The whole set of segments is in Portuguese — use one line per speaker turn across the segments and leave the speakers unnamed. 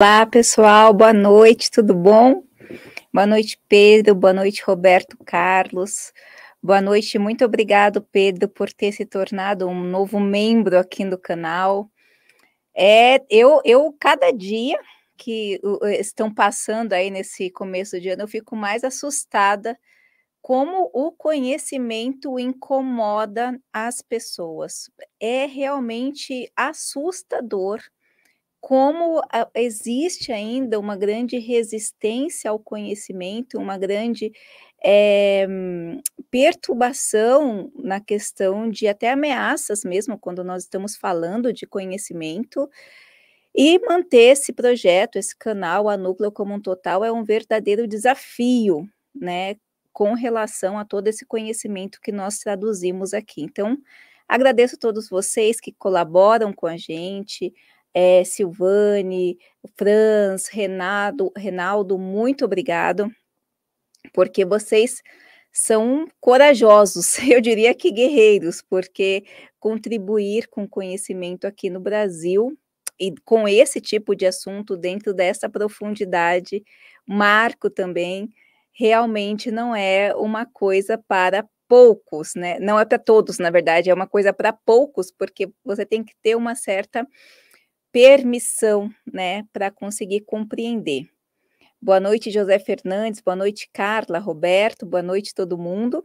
Olá, pessoal, boa noite, tudo bom? Boa noite, Pedro, boa noite, Roberto Carlos. Boa noite, muito obrigado, Pedro, por ter se tornado um novo membro aqui do canal. É, eu, eu cada dia que estão passando aí nesse começo de ano, eu fico mais assustada como o conhecimento incomoda as pessoas. É realmente assustador como existe ainda uma grande resistência ao conhecimento, uma grande é, perturbação na questão de até ameaças mesmo, quando nós estamos falando de conhecimento, e manter esse projeto, esse canal, a núcleo como um total, é um verdadeiro desafio, né, com relação a todo esse conhecimento que nós traduzimos aqui. Então, agradeço a todos vocês que colaboram com a gente, é, Silvane, Franz, Renado, Renaldo, muito obrigado, porque vocês são corajosos, eu diria que guerreiros, porque contribuir com conhecimento aqui no Brasil e com esse tipo de assunto dentro dessa profundidade, marco também, realmente não é uma coisa para poucos, né? Não é para todos, na verdade, é uma coisa para poucos, porque você tem que ter uma certa permissão, né, para conseguir compreender. Boa noite, José Fernandes, boa noite, Carla, Roberto, boa noite, todo mundo.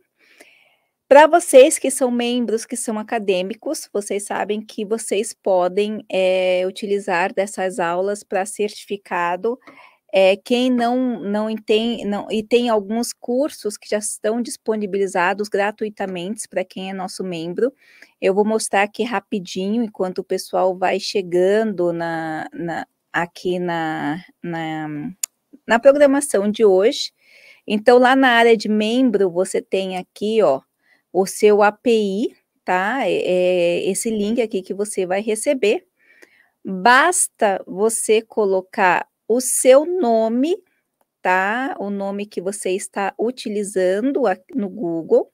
Para vocês que são membros, que são acadêmicos, vocês sabem que vocês podem é, utilizar dessas aulas para certificado é, quem não não tem não e tem alguns cursos que já estão disponibilizados gratuitamente para quem é nosso membro. Eu vou mostrar aqui rapidinho enquanto o pessoal vai chegando na, na aqui na, na na programação de hoje. Então lá na área de membro você tem aqui ó o seu API, tá? É, é, esse link aqui que você vai receber. Basta você colocar o seu nome, tá? O nome que você está utilizando no Google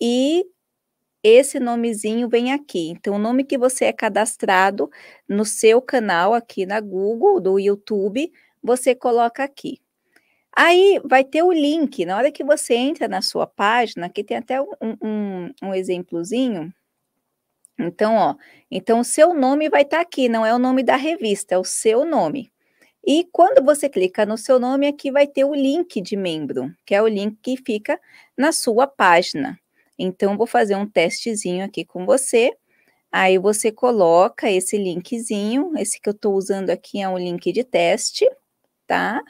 e esse nomezinho vem aqui. Então, o nome que você é cadastrado no seu canal aqui na Google, do YouTube, você coloca aqui. Aí vai ter o link. Na hora que você entra na sua página, aqui tem até um, um, um exemplozinho. Então, ó, então o seu nome vai estar tá aqui, não é o nome da revista, é o seu nome. E quando você clica no seu nome, aqui vai ter o link de membro, que é o link que fica na sua página. Então, vou fazer um testezinho aqui com você. Aí você coloca esse linkzinho, esse que eu estou usando aqui é um link de teste, tá?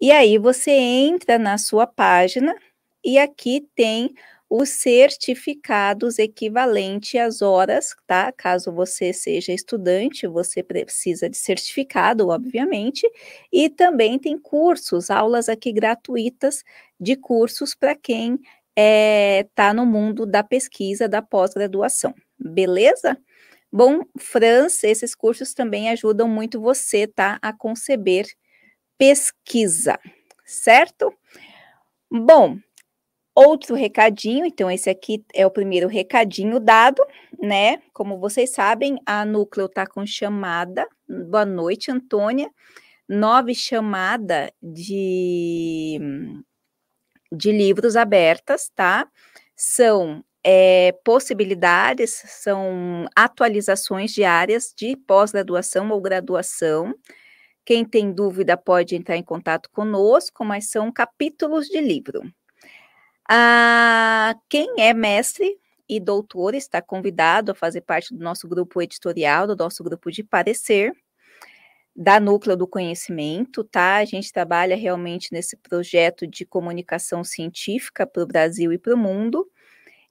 E aí você entra na sua página e aqui tem os certificados equivalentes às horas, tá? Caso você seja estudante, você precisa de certificado, obviamente, e também tem cursos, aulas aqui gratuitas de cursos para quem está é, tá no mundo da pesquisa, da pós-graduação, beleza? Bom, Franz, esses cursos também ajudam muito você, tá? A conceber pesquisa, certo? Bom, Outro recadinho, então esse aqui é o primeiro recadinho dado, né? Como vocês sabem, a Núcleo tá com chamada. Boa noite, Antônia. Nove chamada de, de livros abertas, tá? São é, possibilidades, são atualizações diárias de pós-graduação ou graduação. Quem tem dúvida pode entrar em contato conosco, mas são capítulos de livro, ah, quem é mestre e doutor está convidado a fazer parte do nosso grupo editorial, do nosso grupo de parecer, da Núcleo do Conhecimento, tá? A gente trabalha realmente nesse projeto de comunicação científica para o Brasil e para o mundo.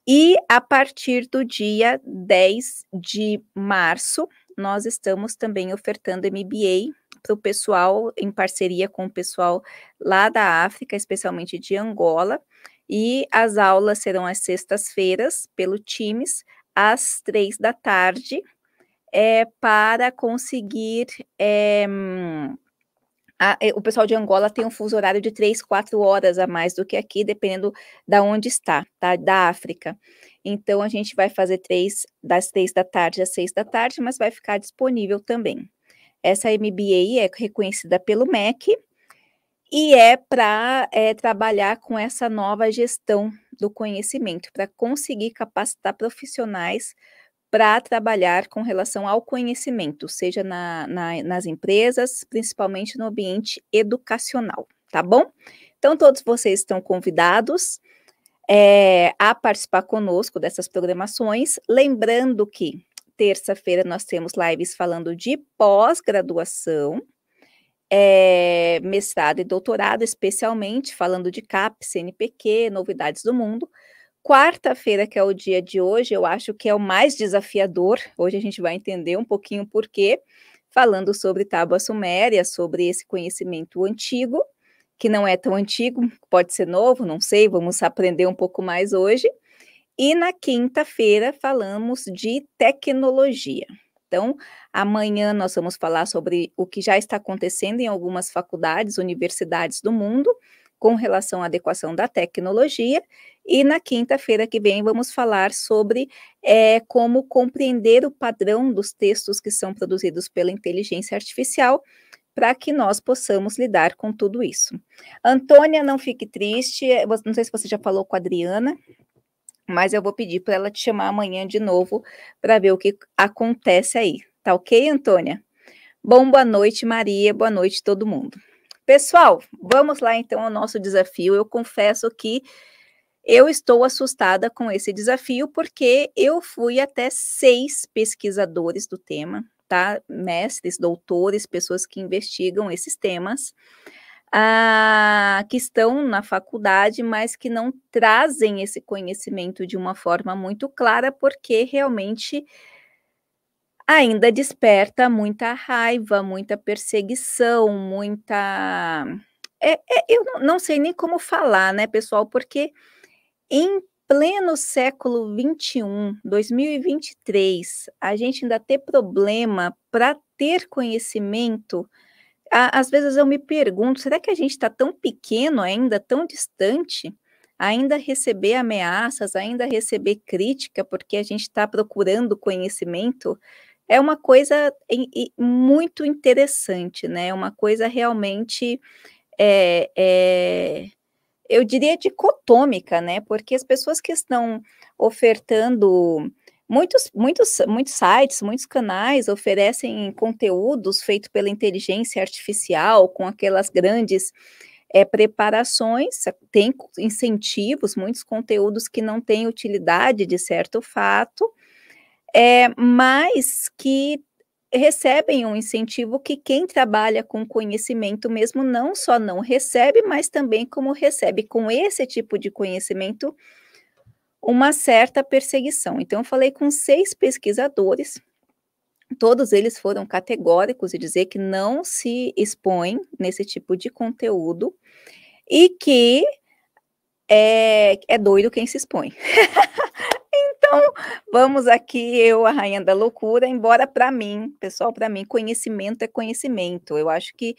E a partir do dia 10 de março, nós estamos também ofertando MBA para o pessoal, em parceria com o pessoal lá da África, especialmente de Angola. E as aulas serão às sextas-feiras, pelo Teams, às três da tarde, é, para conseguir. É, a, eh, o pessoal de Angola tem um fuso horário de três, quatro horas a mais do que aqui, dependendo da onde está, tá? da África. Então, a gente vai fazer três, das três da tarde às seis da tarde, mas vai ficar disponível também. Essa MBA é reconhecida pelo MEC e é para é, eh, trabalhar com essa nova gestão do conhecimento, para conseguir capacitar profissionais para trabalhar com relação ao conhecimento, seja na, na, nas empresas, principalmente no ambiente educacional, tá bom? Então, todos vocês estão convidados é, a participar conosco dessas programações. Lembrando que terça-feira nós temos lives falando de pós-graduação, é, mestrado e doutorado, especialmente falando de CAP, CNPq, novidades do mundo. Quarta-feira, que é o dia de hoje, eu acho que é o mais desafiador. Hoje a gente vai entender um pouquinho por quê, falando sobre tábua suméria, sobre esse conhecimento antigo, que não é tão antigo, pode ser novo, não sei, vamos aprender um pouco mais hoje. E na quinta-feira falamos de tecnologia. Então, amanhã nós vamos falar sobre o que já está acontecendo em algumas faculdades, universidades do mundo, com relação à adequação da tecnologia. E na quinta-feira que vem vamos falar sobre é, como compreender o padrão dos textos que são produzidos pela inteligência artificial para que nós possamos lidar com tudo isso. Antônia, não fique triste, eh, não sei se você já falou com a Adriana, mas eu vou pedir para ela te chamar amanhã de novo para ver o que acontece aí. Tá ok, Antônia? Bom, boa noite, Maria. Boa noite, todo mundo. Pessoal, vamos lá então ao nosso desafio. Eu confesso que eu estou assustada com esse desafio porque eu fui até seis pesquisadores do tema, tá? Mestres, doutores, pessoas que investigam esses temas ah, que estão na faculdade, mas que não trazem esse conhecimento de uma forma muito clara, porque realmente ainda desperta muita raiva, muita perseguição, muita. É, é, eu não, sei nem como falar, né, pessoal, porque em pleno século 21, 2023, a gente ainda ter problema para ter conhecimento às vezes eu me pergunto, será que a gente está tão pequeno ainda, tão distante, ainda receber ameaças, ainda receber crítica, porque a gente está procurando conhecimento? É uma coisa muito interessante, né? É uma coisa realmente, é, é, eu diria, dicotômica, né? Porque as pessoas que estão ofertando Muitos, muitos, muitos sites, muitos canais oferecem conteúdos feitos pela inteligência artificial, com aquelas grandes é, preparações, eh, tem incentivos, muitos conteúdos que não têm utilidade de certo fato, é, mas que recebem um incentivo que quem trabalha com conhecimento mesmo não só não recebe, mas também como recebe com esse tipo de conhecimento uma certa perseguição. Então, eu falei com seis pesquisadores, todos eles foram categóricos e dizer que não se expõem nesse tipo de conteúdo e que é, é doido quem se expõe. então, vamos aqui, eu, a rainha da loucura, embora para mim, pessoal, para mim, conhecimento é conhecimento. Eu acho que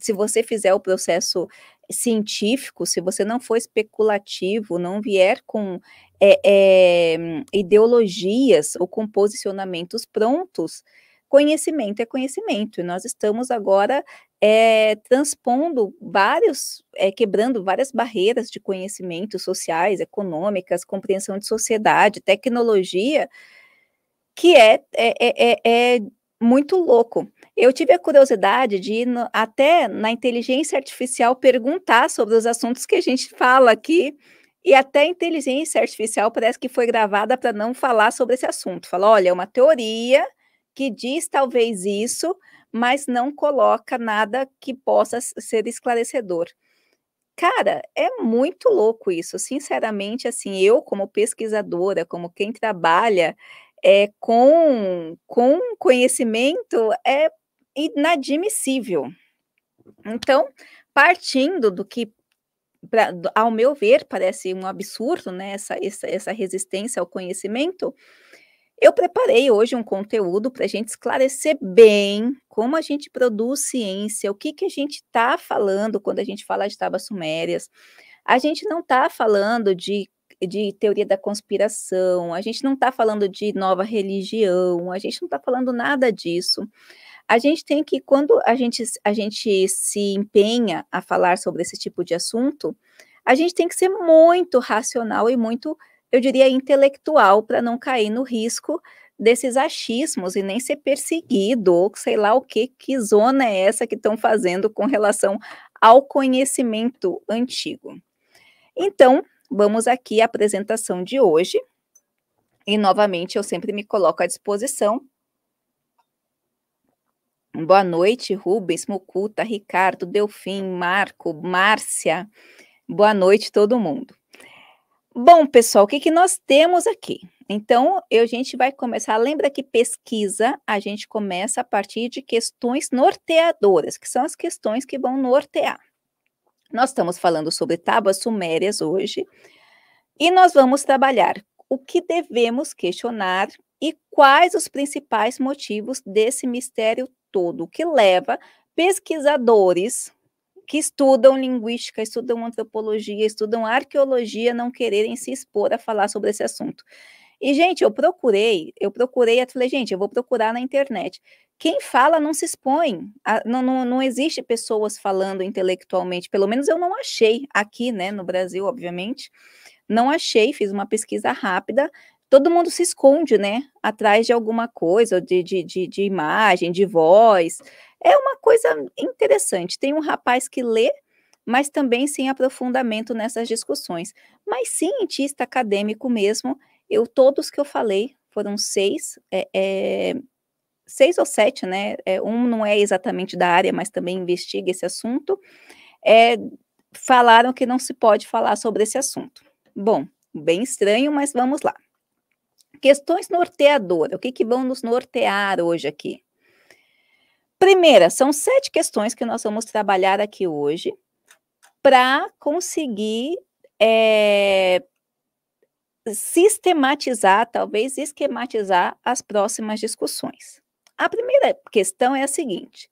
se você fizer o processo científico, se você não for especulativo, não vier com é, é, ideologias ou com posicionamentos prontos, conhecimento é conhecimento. E nós estamos agora é, transpondo vários, é, quebrando várias barreiras de conhecimentos sociais, econômicas, compreensão de sociedade, tecnologia, que é, é, é, é, é muito louco. Eu tive a curiosidade de ir no, até na inteligência artificial perguntar sobre os assuntos que a gente fala aqui e até a inteligência artificial parece que foi gravada para não falar sobre esse assunto. falou olha, é uma teoria que diz talvez isso, mas não coloca nada que possa ser esclarecedor. Cara, é muito louco isso. Sinceramente, assim, eu como pesquisadora, como quem trabalha é, com, com conhecimento, é inadmissível. Então, partindo do que pra, ao meu ver, parece um absurdo, né, essa, essa, essa resistência ao conhecimento, eu preparei hoje um conteúdo para a gente esclarecer bem como a gente produz ciência, o que, que a gente está falando quando a gente fala de tabas sumérias. A gente não está falando de, de teoria da conspiração, a gente não está falando de nova religião, a gente não está falando nada disso. A gente tem que, quando a gente, a gente se empenha a falar sobre esse tipo de assunto, a gente tem que ser muito racional e muito, eu diria, intelectual para não cair no risco desses achismos e nem ser perseguido, ou sei lá o que, que zona é essa que estão fazendo com relação ao conhecimento antigo. Então, vamos aqui à apresentação de hoje. E novamente eu sempre me coloco à disposição Boa noite, Rubens, Mucuta, Ricardo, Delfim, Marco, Márcia. Boa noite, todo mundo. Bom, pessoal, o que, que nós temos aqui? Então, a gente vai começar. Lembra que pesquisa a gente começa a partir de questões norteadoras, que são as questões que vão nortear. Nós estamos falando sobre tábuas sumérias hoje e nós vamos trabalhar o que devemos questionar e quais os principais motivos desse mistério todo, o que leva pesquisadores que estudam linguística, estudam antropologia, estudam arqueologia, não quererem se expor a falar sobre esse assunto. E, gente, eu procurei, eu procurei, eu falei, gente, eu vou procurar na internet. Quem fala não se expõe, não, não, não existe pessoas falando intelectualmente, pelo menos eu não achei aqui, né, no Brasil, obviamente, não achei, fiz uma pesquisa rápida todo mundo se esconde, né? Atrás de alguma coisa, de, de, de, de imagem, de voz. É uma coisa interessante. Tem um rapaz que lê mas também sem aprofundamento nessas discussões. Mas cientista acadêmico mesmo, eu todos que eu falei foram seis, é, é, seis ou sete, né? É, um não é exatamente da área, mas também investiga esse assunto. É, falaram que não se pode falar sobre esse assunto. Bom, bem estranho, mas vamos lá. Questões norteadoras. O que, que vão nos nortear hoje aqui? Primeira, são sete questões que nós vamos trabalhar aqui hoje para conseguir é, sistematizar, talvez esquematizar as próximas discussões. A primeira questão é a seguinte: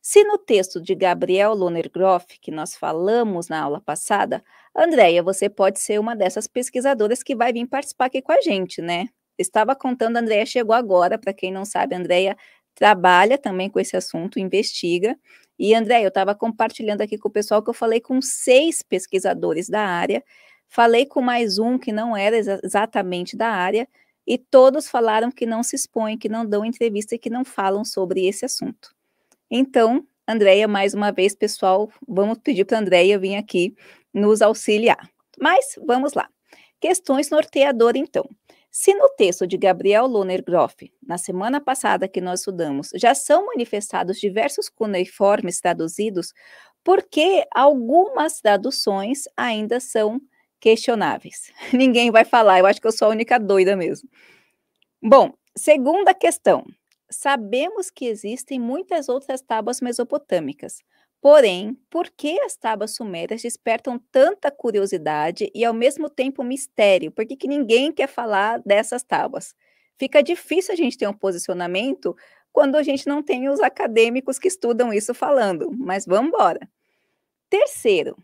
se no texto de Gabriel Loner groff que nós falamos na aula passada, Andréia, você pode ser uma dessas pesquisadoras que vai vir participar aqui com a gente, né? estava contando, a Andrea chegou agora, para quem não sabe, a Andrea trabalha também com esse assunto, investiga. E, Andrea, eu estava compartilhando aqui com o pessoal que eu falei com seis pesquisadores da área, falei com mais um que não era exatamente da área, e todos falaram que não se expõem, que não dão entrevista e que não falam sobre esse assunto. Então, Andréia, mais uma vez, pessoal, vamos pedir para a Andréia vir aqui nos auxiliar. Mas vamos lá. Questões norteador, então. Se no texto de Gabriel Lohner-Groff, na semana passada que nós estudamos, já são manifestados diversos cuneiformes traduzidos, por que algumas traduções ainda são questionáveis? Ninguém vai falar, eu acho que eu sou a única doida mesmo. Bom, segunda questão. Sabemos que existem muitas outras tábuas mesopotâmicas, Porém, por que as tábuas sumérias despertam tanta curiosidade e ao mesmo tempo mistério? Por que, que ninguém quer falar dessas tábuas? Fica difícil a gente ter um posicionamento quando a gente não tem os acadêmicos que estudam isso falando, mas vamos embora. Terceiro,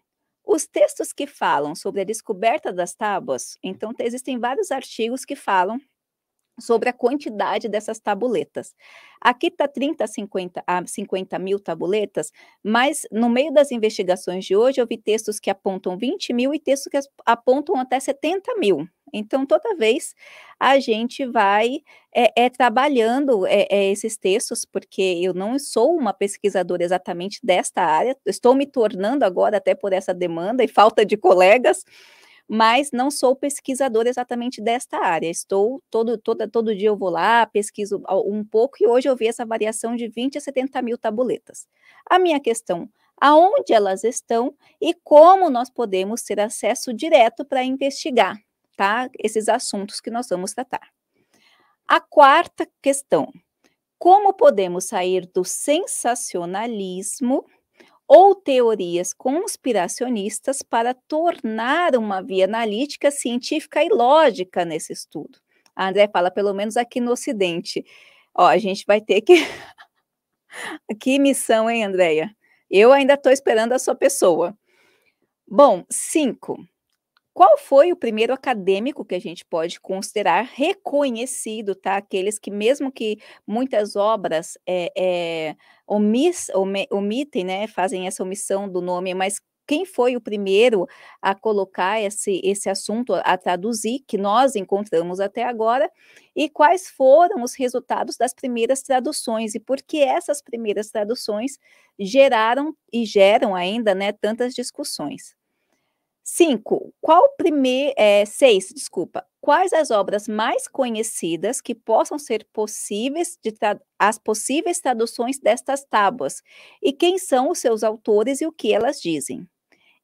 os textos que falam sobre a descoberta das tábuas, então existem vários artigos que falam sobre a quantidade dessas tabuletas. Aqui está 30 50, a 50 mil tabuletas, mas no meio das investigações de hoje eu vi textos que apontam 20 mil e textos que apontam até 70 mil. Então, toda vez a gente vai é, é trabalhando é, é, esses textos, porque eu não sou uma pesquisadora exatamente desta área, estou me tornando agora até por essa demanda e falta de colegas, mas não sou pesquisadora exatamente desta área. Estou todo, todo, todo dia eu vou lá, pesquiso um pouco, e hoje eu vi essa variação de 20 a 70 mil tabuletas. A minha questão, aonde elas estão e como nós podemos ter acesso direto para investigar tá, esses assuntos que nós vamos tratar. A quarta questão, como podemos sair do sensacionalismo ou teorias conspiracionistas para tornar uma via analítica, científica e lógica nesse estudo. A André fala, pelo menos aqui no Ocidente. Ó, a gente vai ter que. que missão, hein, Andréia? Eu ainda estou esperando a sua pessoa. Bom, cinco. Qual foi o primeiro acadêmico que a gente pode considerar reconhecido, tá? Aqueles que, mesmo que muitas obras é, é, omis, omitem, né, fazem essa omissão do nome, mas quem foi o primeiro a colocar esse, esse assunto, a traduzir, que nós encontramos até agora, e quais foram os resultados das primeiras traduções, e por que essas primeiras traduções geraram e geram ainda né, tantas discussões. Cinco, qual primeiro. É, eh, seis, desculpa. Quais as obras mais conhecidas que possam ser possíveis de as possíveis traduções destas tábuas? E quem são os seus autores e o que elas dizem?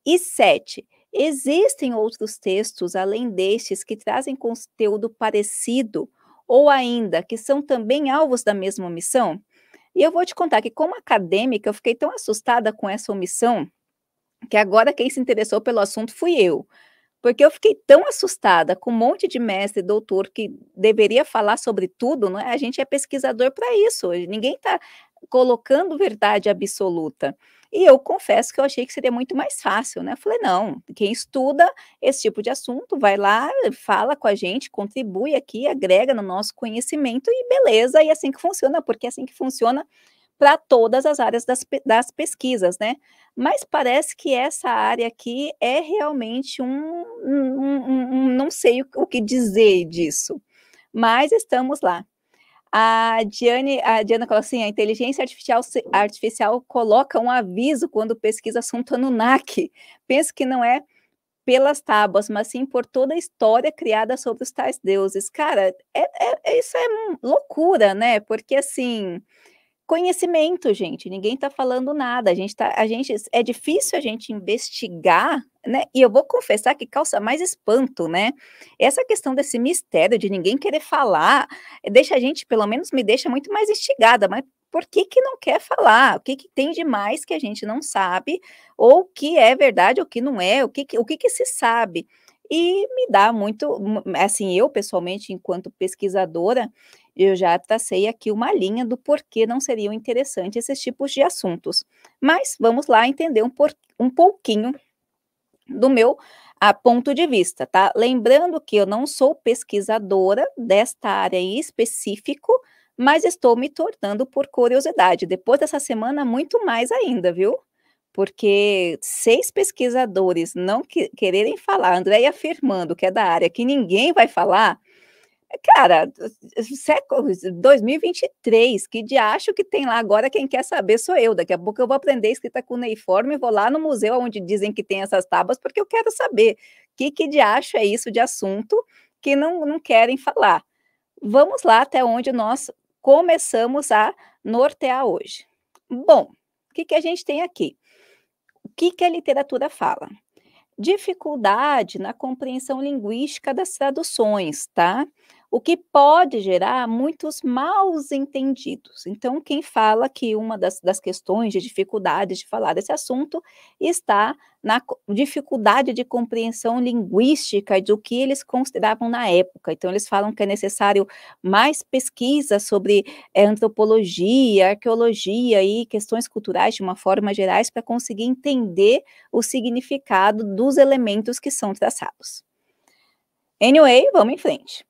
E sete, existem outros textos além destes que trazem conteúdo parecido ou ainda que são também alvos da mesma omissão? E eu vou te contar que, como acadêmica, eu fiquei tão assustada com essa omissão que agora quem se interessou pelo assunto fui eu. Porque eu fiquei tão assustada com um monte de mestre, doutor que deveria falar sobre tudo, não é? A gente é pesquisador para isso. Ninguém está colocando verdade absoluta. E eu confesso que eu achei que seria muito mais fácil, né? Eu falei, não, quem estuda esse tipo de assunto, vai lá, fala com a gente, contribui aqui, agrega no nosso conhecimento e beleza, e é assim que funciona, porque é assim que funciona para todas as áreas das, das pesquisas, né? Mas parece que essa área aqui é realmente um, um, um, um não sei o, o, que dizer disso, mas estamos lá. A, Diane, a Diana falou assim: a inteligência artificial, artificial coloca um aviso quando pesquisa assunto Anunnaki. Penso que não é pelas tábuas, mas sim por toda a história criada sobre os tais deuses. Cara, é, é, isso é loucura, né? Porque assim, conhecimento, gente. Ninguém está falando nada. A gente tá, a gente é difícil a gente investigar, né? E eu vou confessar que causa mais espanto, né? Essa questão desse mistério de ninguém querer falar deixa a gente, pelo menos me deixa muito mais instigada. Mas por que que não quer falar? O que que tem de mais que a gente não sabe? Ou que é verdade, ou que não é? O que que, o que que se sabe? E me dá muito, assim, eu pessoalmente, enquanto pesquisadora, eu já tracei aqui uma linha do porquê não seriam interessantes esses tipos de assuntos. Mas vamos lá entender um, por, um pouquinho do meu a ah, ponto de vista, tá? Lembrando que eu não sou pesquisadora desta área em específico, mas estou me tornando por curiosidade. Depois dessa semana, muito mais ainda, viu? Porque seis pesquisadores não que, quererem falar, André afirmando que é da área que ninguém vai falar, Cara, século 2023, que diacho que tem lá agora? Quem quer saber sou eu. Daqui a pouco eu vou aprender escrita cuneiforme, vou lá no museu onde dizem que tem essas tábuas, porque eu quero saber que, que diacho é isso de assunto que não, não querem falar. Vamos lá até onde nós começamos a nortear hoje. Bom, o que, que a gente tem aqui? O que, que a literatura fala? Dificuldade na compreensão linguística das traduções, tá? o que pode gerar muitos maus entendidos. Então, quem fala que uma das, das questões de dificuldade de falar desse assunto está na dificuldade de compreensão linguística do que eles consideravam na época. Então, eles falam que é necessário mais pesquisa sobre é, antropologia, arqueologia e questões culturais de uma forma geral para conseguir entender o significado dos elementos que são traçados. Anyway, vamos em frente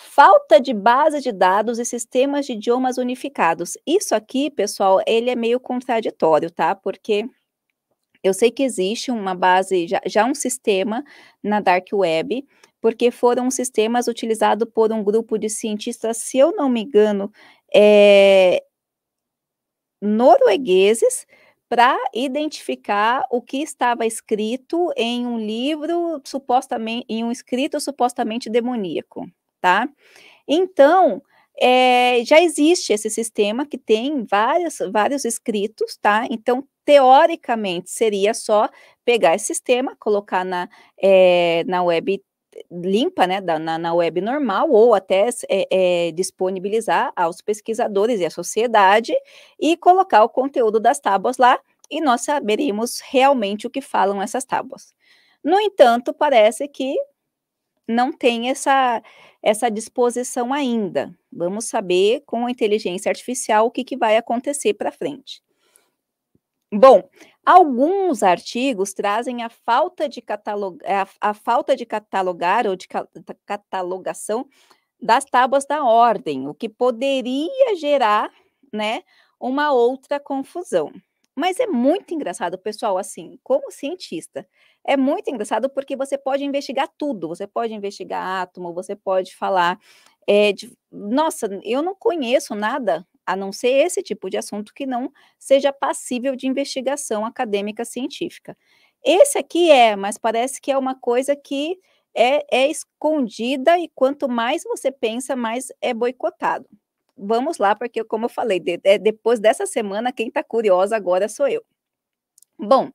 falta de base de dados e sistemas de idiomas unificados. Isso aqui, pessoal, ele é meio contraditório, tá? Porque eu sei que existe uma base, já, já um sistema na Dark Web, porque foram sistemas utilizados por um grupo de cientistas, se eu não me engano, é, noruegueses, para identificar o que estava escrito em um livro supostamente em um escrito supostamente demoníaco, tá? Então, é, já existe esse sistema que tem várias, vários escritos, tá? Então, teoricamente, seria só pegar esse sistema, colocar na, é, na web limpa, né, da, na, na web normal, ou até é, disponibilizar aos pesquisadores e à sociedade, e colocar o conteúdo das tábuas lá, e nós saberíamos realmente o que falam essas tábuas. No entanto, parece que não tem essa, essa disposição ainda. Vamos saber com a inteligência artificial o que, que vai acontecer para frente. Bom, alguns artigos trazem a falta de, catalog... a, a falta de catalogar ou de ca... catalogação das tábuas da ordem, o que poderia gerar né, uma outra confusão. Mas é muito engraçado, pessoal, assim, como cientista, é muito engraçado porque você pode investigar tudo, você pode investigar átomo, você pode falar. É, de, nossa, eu não conheço nada a não ser esse tipo de assunto que não seja passível de investigação acadêmica científica. Esse aqui é, mas parece que é uma coisa que é, é escondida e quanto mais você pensa, mais é boicotado vamos lá, porque, como eu falei, de, de, é, depois dessa semana, quem está curiosa agora sou eu. Bom,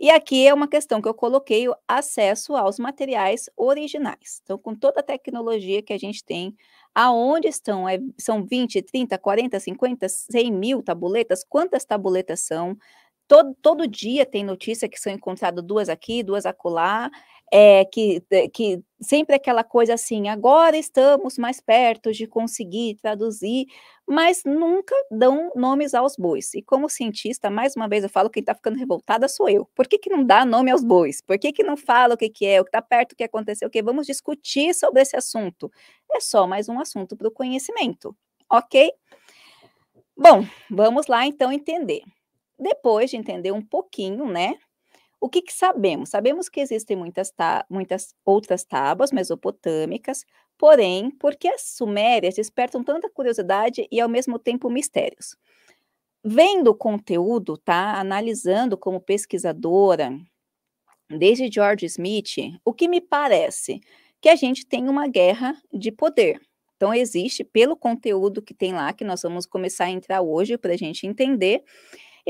e aqui é uma questão que eu coloquei o acesso aos materiais originais. Então, com toda a tecnologia que a gente tem, aonde estão? É, são 20, 30, 40, 50, 100 mil tabuletas? Quantas tabuletas são? Todo, todo dia tem notícia que são encontradas duas aqui, duas acolá, é, que, eh, que sempre aquela coisa assim, agora estamos mais perto de conseguir traduzir, mas nunca dão nomes aos bois. E como cientista, mais uma vez eu falo, quem está ficando revoltada sou eu. Por que, que não dá nome aos bois? Por que, que não fala o que, que é, o que está perto, o que aconteceu, o que vamos discutir sobre esse assunto? É só mais um assunto para o conhecimento, ok? Bom, vamos lá então entender. Depois de entender um pouquinho, né? O que, que sabemos? Sabemos que existem muitas, muitas outras tábuas mesopotâmicas, porém, por que as sumérias despertam tanta curiosidade e, ao mesmo tempo, mistérios? Vendo o conteúdo, tá? Analisando como pesquisadora, desde George Smith, o que me parece que a gente tem uma guerra de poder. Então, existe, pelo conteúdo que tem lá, que nós vamos começar a entrar hoje para a gente entender,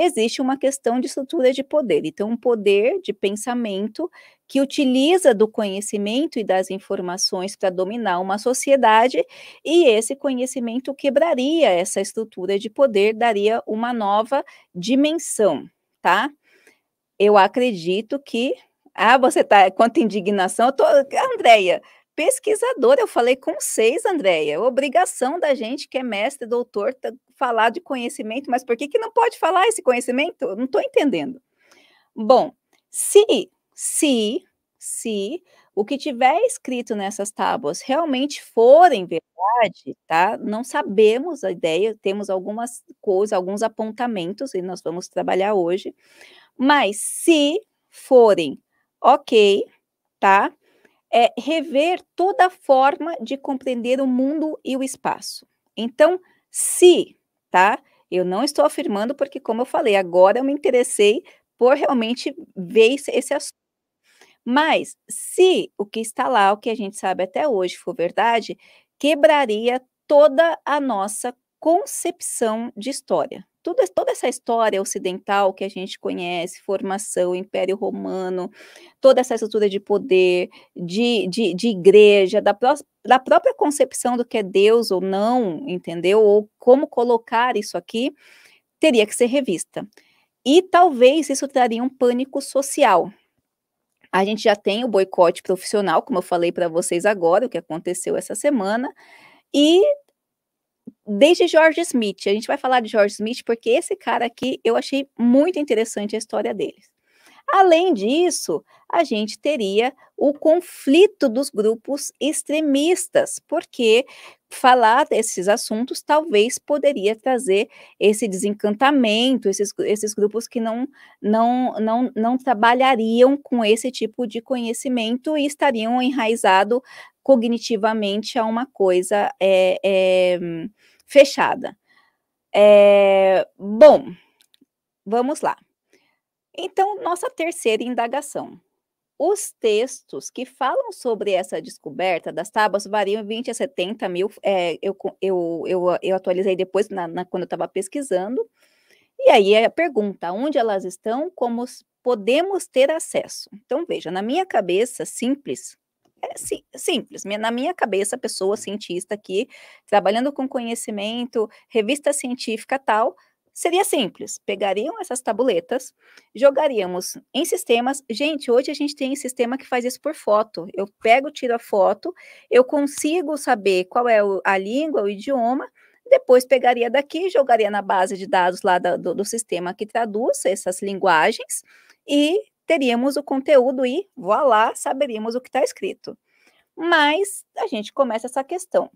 existe uma questão de estrutura de poder. Então, um poder de pensamento que utiliza do conhecimento e das informações para dominar uma sociedade, e esse conhecimento quebraria essa estrutura de poder, daria uma nova dimensão, tá? Eu acredito que. Ah, você está quanta indignação. Eu tô, Andréia, pesquisadora. Eu falei com seis, Andréia. Obrigação da gente que é mestre, doutor, falar de conhecimento, mas por que, que não pode falar esse conhecimento? Eu não estou entendendo. Bom, se, se, se o que tiver escrito nessas tábuas realmente forem verdade, tá? Não sabemos a ideia, temos algumas coisas, alguns apontamentos e nós vamos trabalhar hoje. Mas se forem ok, tá? É rever toda a forma de compreender o mundo e o espaço. Então, se tá? Eu não estou afirmando porque, como eu falei, agora eu me interessei por realmente ver esse, esse assunto. Mas, se o que está lá, o que a gente sabe até hoje, for verdade, quebraria toda a nossa concepção de história. Tudo, toda essa história ocidental que a gente conhece, formação, Império Romano, toda essa estrutura de poder, de, de, de igreja, da, pró da própria concepção do que é Deus ou não, entendeu? Ou como colocar isso aqui, teria que ser revista. E talvez isso traria um pânico social. A gente já tem o boicote profissional, como eu falei para vocês agora, o que aconteceu essa semana, e desde George Smith. A gente vai falar de George Smith porque esse cara aqui eu achei muito interessante a história deles. Além disso, a gente teria o conflito dos grupos extremistas, porque falar desses assuntos talvez poderia trazer esse desencantamento, esses, esses grupos que não, não, não, não trabalhariam com esse tipo de conhecimento e estariam enraizado cognitivamente a uma coisa. É, é, fechada. É, bom, vamos lá. Então, nossa terceira indagação. Os textos que falam sobre essa descoberta das tábuas variam 20 a 70 mil. É, eu, eu, eu, eu, atualizei depois, na, na quando eu estava pesquisando. E aí é a pergunta: onde elas estão? Como podemos ter acesso? Então, veja, na minha cabeça simples, é sim, simples. Na minha cabeça, pessoa cientista aqui, trabalhando com conhecimento, revista científica tal, seria simples. Pegariam essas tabuletas, jogaríamos em sistemas. Gente, hoje a gente tem um sistema que faz isso por foto. Eu pego, tiro a foto, eu consigo saber qual é a língua, o idioma. Depois pegaria daqui, jogaria na base de dados lá do, do sistema que traduz essas linguagens e teríamos o conteúdo e, voilá, saberíamos o que está escrito. Mas a gente começa essa questão.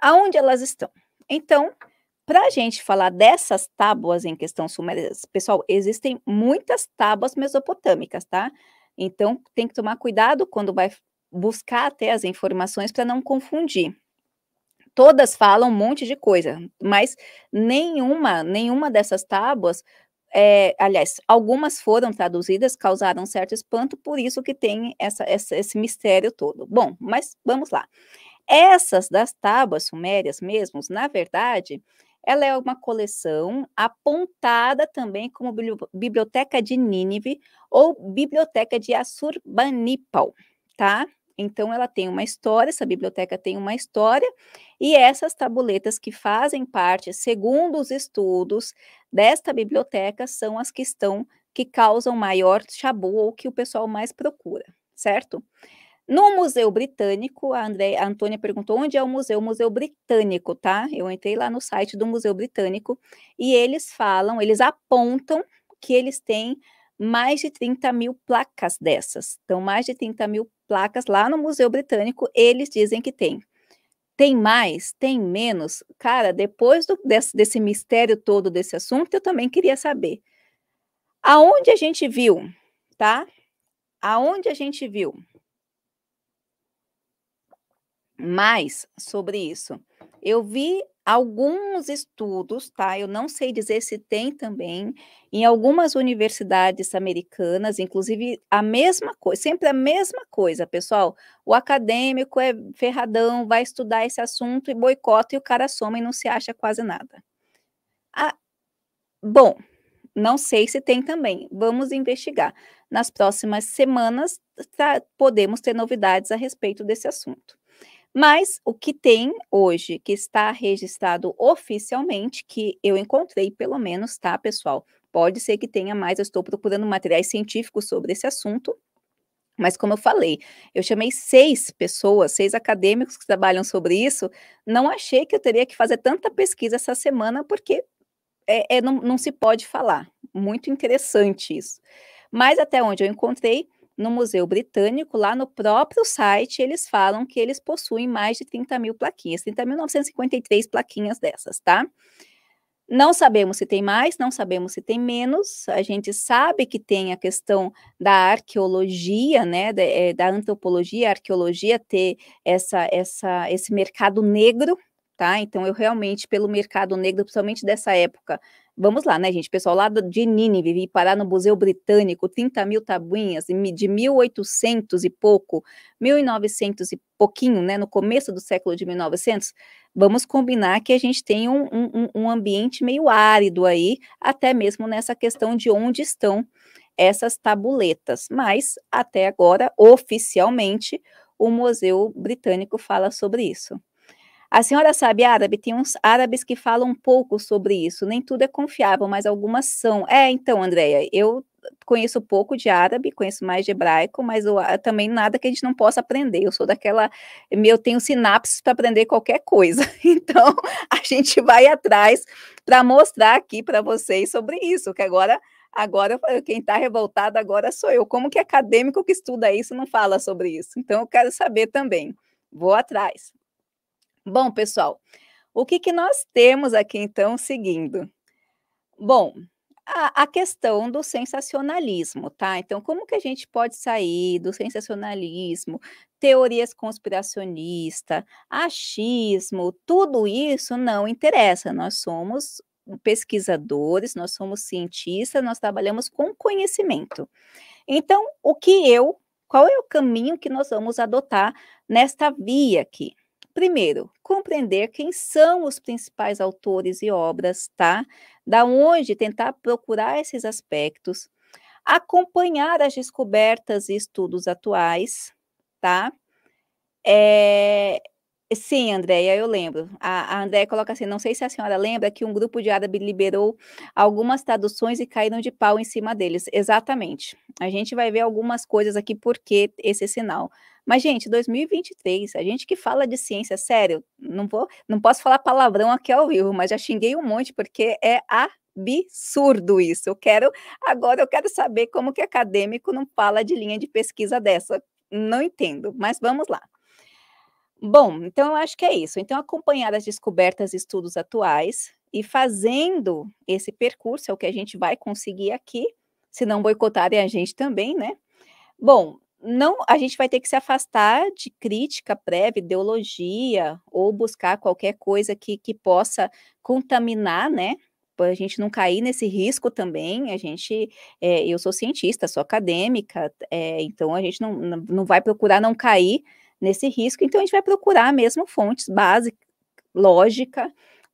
Aonde elas estão? Então, para a gente falar dessas tábuas em questão sumérias, pessoal, existem muitas tábuas mesopotâmicas, tá? Então, tem que tomar cuidado quando vai buscar até as informações para não confundir. Todas falam um monte de coisa, mas nenhuma, nenhuma dessas tábuas é, aliás, algumas foram traduzidas, causaram certo espanto, por isso que tem essa, essa, esse mistério todo. Bom, mas vamos lá. Essas das tábuas sumérias mesmos, na verdade, ela é uma coleção apontada também como Biblioteca de Nínive ou Biblioteca de Assurbanipal, tá? Então, ela tem uma história, essa biblioteca tem uma história, e essas tabuletas que fazem parte, segundo os estudos, desta biblioteca são as que estão, que causam maior chabu ou que o pessoal mais procura, certo? No Museu Britânico, a, André, a Antônia perguntou onde é o museu, o Museu Britânico, tá? Eu entrei lá no site do Museu Britânico e eles falam, eles apontam que eles têm mais de 30 mil placas dessas. Então, mais de 30 mil placas lá no Museu Britânico, eles dizem que tem. Tem mais? Tem menos? Cara, depois do, desse, desse mistério todo desse assunto, eu também queria saber. Aonde a gente viu, tá? Aonde a gente viu mais sobre isso? Eu vi alguns estudos, tá? Eu não sei dizer se tem também, em algumas universidades americanas, inclusive a mesma coisa, sempre a mesma coisa, pessoal. O acadêmico é ferradão, vai estudar esse assunto e boicota e o cara soma e não se acha quase nada. Ah, bom, não sei se tem também, vamos investigar. Nas próximas semanas tá, podemos ter novidades a respeito desse assunto. Mas o que tem hoje, que está registrado oficialmente, que eu encontrei pelo menos, tá, pessoal? Pode ser que tenha mais, eu estou procurando materiais científicos sobre esse assunto. Mas, como eu falei, eu chamei seis pessoas, seis acadêmicos que trabalham sobre isso. Não achei que eu teria que fazer tanta pesquisa essa semana, porque é, é não, não se pode falar. Muito interessante isso. Mas, até onde eu encontrei, no Museu Britânico, lá no próprio site, eles falam que eles possuem mais de 30 mil plaquinhas, 30.953 plaquinhas dessas, tá? Não sabemos se tem mais, não sabemos se tem menos. A gente sabe que tem a questão da arqueologia, né, da, é, da antropologia, arqueologia ter essa, essa, esse mercado negro, tá? Então eu realmente pelo mercado negro, principalmente dessa época Vamos lá, né, gente? Pessoal lá de Nínive, vir parar no Museu Britânico, 30 mil tabuinhas de 1800 e pouco, 1900 e pouquinho, né, no começo do século de 1900, vamos combinar que a gente tem um, um, um ambiente meio árido aí, até mesmo nessa questão de onde estão essas tabuletas. Mas, até agora, oficialmente, o Museu Britânico fala sobre isso. A senhora sabe árabe? Tem uns árabes que falam um pouco sobre isso. Nem tudo é confiável, mas algumas são. É, então, Andréia, eu conheço pouco de árabe, conheço mais de hebraico, mas eu, ah, também nada que a gente não possa aprender. Eu sou daquela, eu tenho sinapses para aprender qualquer coisa. Então, a gente vai atrás para mostrar aqui para vocês sobre isso, que agora agora quem está revoltado agora sou eu. Como que acadêmico que estuda isso não fala sobre isso? Então, eu quero saber também. Vou atrás. Bom, pessoal, o que, que nós temos aqui então seguindo? Bom, a, a, questão do sensacionalismo, tá? Então, como que a gente pode sair do sensacionalismo, teorias conspiracionistas, achismo, tudo isso não interessa. Nós somos pesquisadores, nós somos cientistas, nós trabalhamos com conhecimento. Então, o que eu, qual é o caminho que nós vamos adotar nesta via aqui? Primeiro, compreender quem são os principais autores e obras, tá? Da onde tentar procurar esses aspectos, acompanhar as descobertas e estudos atuais, tá? É, Sim, Andréia, eu lembro. A, a Andréia coloca assim: não sei se a senhora lembra que um grupo de árabe liberou algumas traduções e caíram de pau em cima deles. Exatamente. A gente vai ver algumas coisas aqui, porque esse sinal. Mas, gente, 2023, a gente que fala de ciência, sério, não vou, não posso falar palavrão aqui ao vivo, mas já xinguei um monte, porque é a absurdo isso. Eu quero agora eu quero saber como que acadêmico não fala de linha de pesquisa dessa. Não entendo, mas vamos lá. Bom, então eu acho que é isso. Então acompanhar as descobertas e estudos atuais e fazendo esse percurso é o que a gente vai conseguir aqui, se não boicotarem a gente também, né? Bom, não, a gente vai ter que se afastar de crítica prévia, ideologia, ou buscar qualquer coisa que, que possa contaminar, né? Para a gente não cair nesse risco também. A gente, é, eu sou cientista, sou acadêmica, é, então a gente não, não vai procurar não cair nesse risco, então a gente vai procurar mesmo fontes básicas, lógica,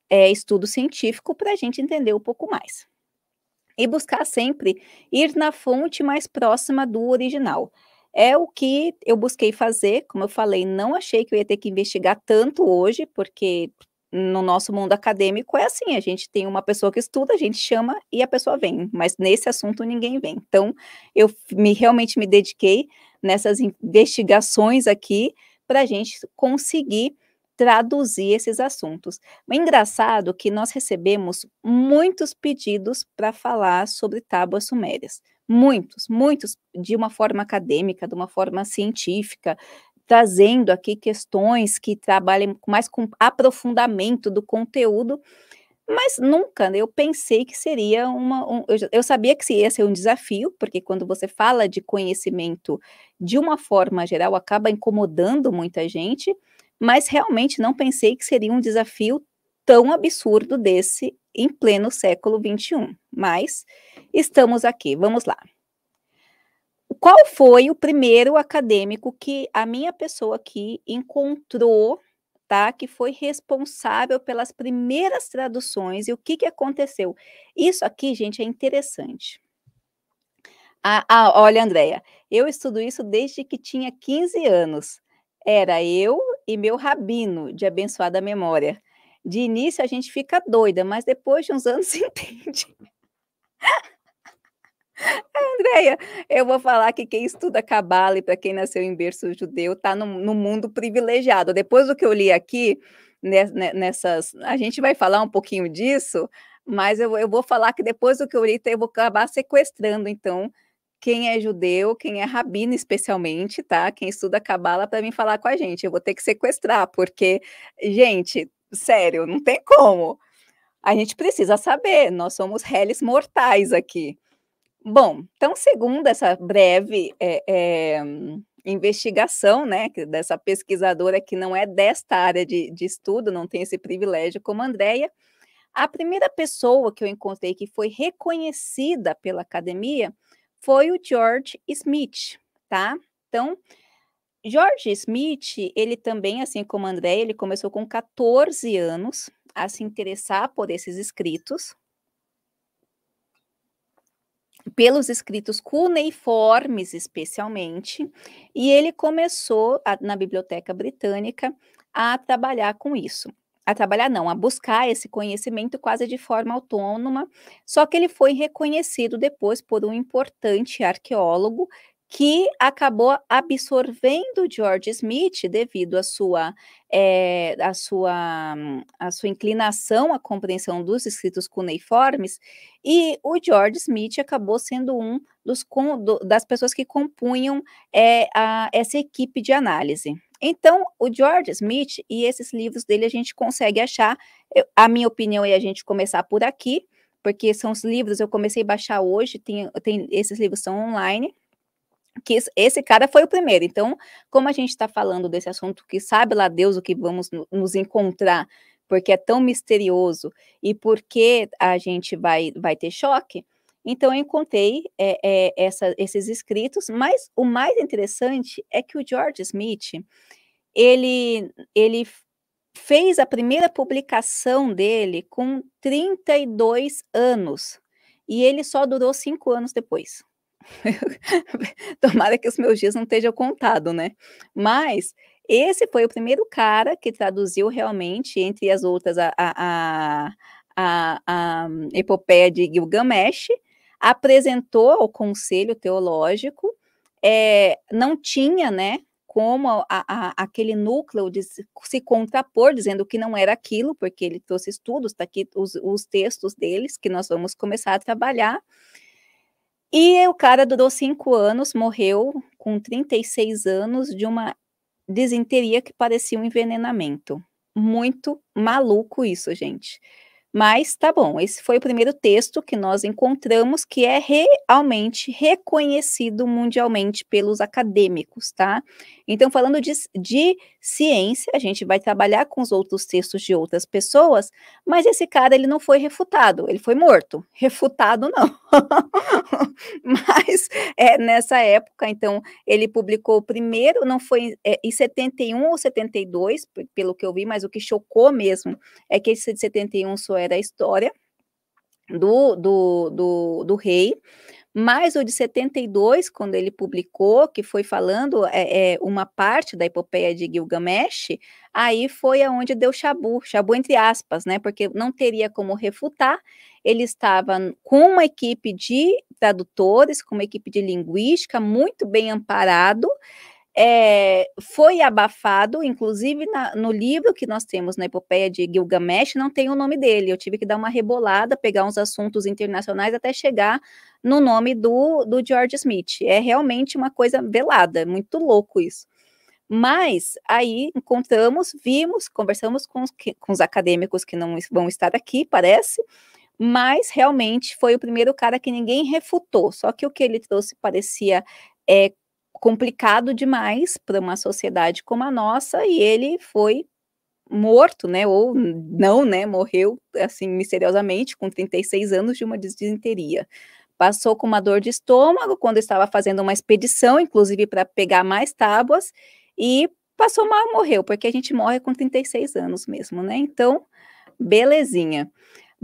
é, estudo científico, para a gente entender um pouco mais. E buscar sempre ir na fonte mais próxima do original. É o que eu busquei fazer, como eu falei, não achei que eu ia ter que investigar tanto hoje, porque no nosso mundo acadêmico é assim, a gente tem uma pessoa que estuda, a gente chama e a pessoa vem, mas nesse assunto ninguém vem. Então, eu me, realmente me dediquei nessas investigações aqui para a gente conseguir traduzir esses assuntos. O engraçado é que nós recebemos muitos pedidos para falar sobre tábuas sumérias muitos, muitos, de uma forma acadêmica, de uma forma científica, trazendo aqui questões que trabalhem mais com aprofundamento do conteúdo, mas nunca né, eu pensei que seria uma. Um, eu, eu, sabia que ia ser um desafio, porque quando você fala de conhecimento de uma forma geral, acaba incomodando muita gente, mas realmente não pensei que seria um desafio tão absurdo desse em pleno século XXI. Mas estamos aqui, vamos lá. Qual foi o primeiro acadêmico que a minha pessoa aqui encontrou, tá? Que foi responsável pelas primeiras traduções e o que, que aconteceu? Isso aqui, gente, é interessante. Ah, ah olha, Andréia, eu estudo isso desde que tinha 15 anos. Era eu e meu rabino de abençoada memória. De início a gente fica doida, mas depois de uns anos se entende. Andréia, eu vou falar que quem estuda Cabala e para quem nasceu em berço judeu está no, no, mundo privilegiado. Depois do que eu li aqui, né, né, nessas, a gente vai falar um pouquinho disso, mas eu, eu vou falar que depois do que eu li, eu vou acabar sequestrando, então, quem é judeu, quem é rabino especialmente, tá? Quem estuda cabala para vir falar com a gente. Eu vou ter que sequestrar, porque, gente, Sério, não tem como. A gente precisa saber, nós somos réis mortais aqui. Bom, então, segundo essa breve é, é, investigação, né, dessa pesquisadora que não é desta área de, de estudo, não tem esse privilégio como a Andrea, a primeira pessoa que eu encontrei que foi reconhecida pela academia foi o George Smith, tá? Então, George Smith, ele também, assim como André, ele começou com 14 anos a se interessar por esses escritos, pelos escritos cuneiformes especialmente, e ele começou a, na biblioteca britânica a trabalhar com isso. A trabalhar não, a buscar esse conhecimento quase de forma autônoma, só que ele foi reconhecido depois por um importante arqueólogo que acabou absorvendo George Smith devido à sua, é, à sua, à sua inclinação à compreensão dos escritos cuneiformes, e o George Smith acabou sendo um dos, das pessoas que compunham é, a, essa equipe de análise. Então, o George Smith e esses livros dele a gente consegue achar, eu, a minha opinião é a gente começar por aqui, porque são os livros, eu comecei a baixar hoje, tem, tem, esses livros são online, que esse cara foi o primeiro. Então, como a gente está falando desse assunto que sabe lá Deus o que vamos nos encontrar, porque é tão misterioso e porque a gente vai, vai ter choque, então eu encontrei é, é, essa, esses escritos, mas o mais interessante é que o George Smith, ele, ele fez a primeira publicação dele com 32 anos, e ele só durou cinco anos depois. Tomara que os meus dias não estejam contados, né? Mas esse foi o primeiro cara que traduziu realmente, entre as outras, a, a, a, a epopeia de Gilgamesh, apresentou ao conselho teológico, é, não tinha, né? Como a, a, aquele núcleo de se contrapor, dizendo que não era aquilo, porque ele trouxe estudos, está aqui os, os textos deles que nós vamos começar a trabalhar. E o cara durou cinco anos, morreu com 36 anos de uma desinteria que parecia um envenenamento. Muito maluco isso, gente. Mas tá bom, esse foi o primeiro texto que nós encontramos que é realmente reconhecido mundialmente pelos acadêmicos, tá? Então, falando de, de ciência, a gente vai trabalhar com os outros textos de outras pessoas, mas esse cara ele não foi refutado, ele foi morto. Refutado não. mas é, nessa época, então, ele publicou primeiro, não foi é, em 71 ou 72, pelo que eu vi, mas o que chocou mesmo é que esse de 71 só é era é a história do, do, do, do rei, mas o de 72, quando ele publicou, que foi falando é, é, uma parte da epopeia de Gilgamesh, aí foi aonde deu chabu, chabu entre aspas, né? Porque não teria como refutar. Ele estava com uma equipe de tradutores, com uma equipe de linguística muito bem amparado, é, foi abafado, inclusive na, no livro que nós temos na epopeia de Gilgamesh, não tem o nome dele. Eu tive que dar uma rebolada, pegar uns assuntos internacionais até chegar no nome do, do George Smith. É realmente uma coisa velada, é muito louco isso. Mas aí encontramos, vimos, conversamos com os, com os acadêmicos que não vão estar aqui, parece, mas realmente foi o primeiro cara que ninguém refutou, só que o que ele trouxe parecia é, complicado demais para uma sociedade como a nossa e ele foi morto, né, ou não, né, morreu assim misteriosamente com 36 anos de uma disenteria. Passou com uma dor de estômago quando estava fazendo uma expedição, inclusive para pegar mais tábuas, e passou mal, morreu, porque a gente morre com 36 anos mesmo, né? Então, belezinha.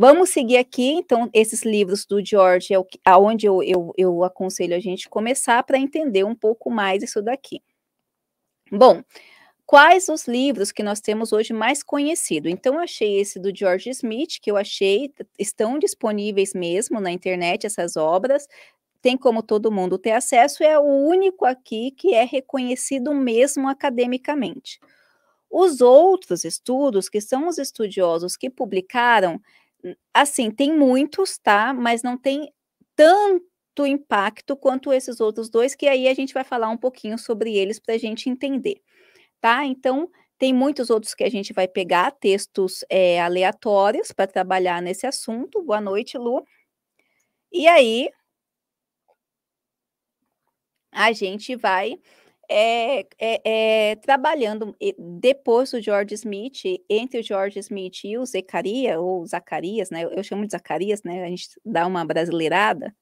Vamos seguir aqui, então, esses livros do George, é aonde eu, eu, eu aconselho a gente começar para entender um pouco mais isso daqui. Bom, quais os livros que nós temos hoje mais conhecido? Então, eu achei esse do George Smith, que eu achei, estão disponíveis mesmo na internet essas obras, tem como todo mundo ter acesso, é o único aqui que é reconhecido mesmo academicamente. Os outros estudos, que são os estudiosos que publicaram, assim, tem muitos, tá? Mas não tem tanto impacto quanto esses outros dois, que aí a gente vai falar um pouquinho sobre eles para a gente entender, tá? Então, tem muitos outros que a gente vai pegar, textos é, aleatórios para trabalhar nesse assunto. Boa noite, Lu. E aí, a gente vai é, é, é, trabalhando depois do George Smith, entre o George Smith e o Zecaria, ou Zacarias, né? Eu chamo de Zacarias, né? A gente dá uma brasileirada.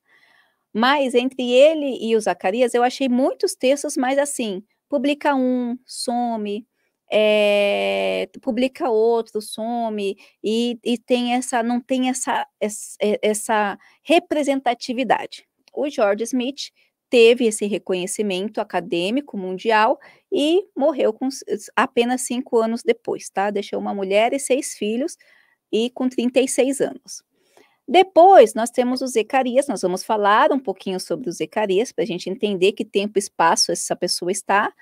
Mas entre ele e o Zacarias, eu achei muitos textos, mas assim, publica um, some, é, publica outro, some, e, e tem essa, não tem essa, essa representatividade. O George Smith teve esse reconhecimento acadêmico mundial e morreu com apenas cinco anos depois, tá? Deixou uma mulher e seis filhos e com 36 anos. Depois, nós temos o Zecarias, nós vamos falar um pouquinho sobre o Zecarias para a gente entender que tempo e espaço essa pessoa está.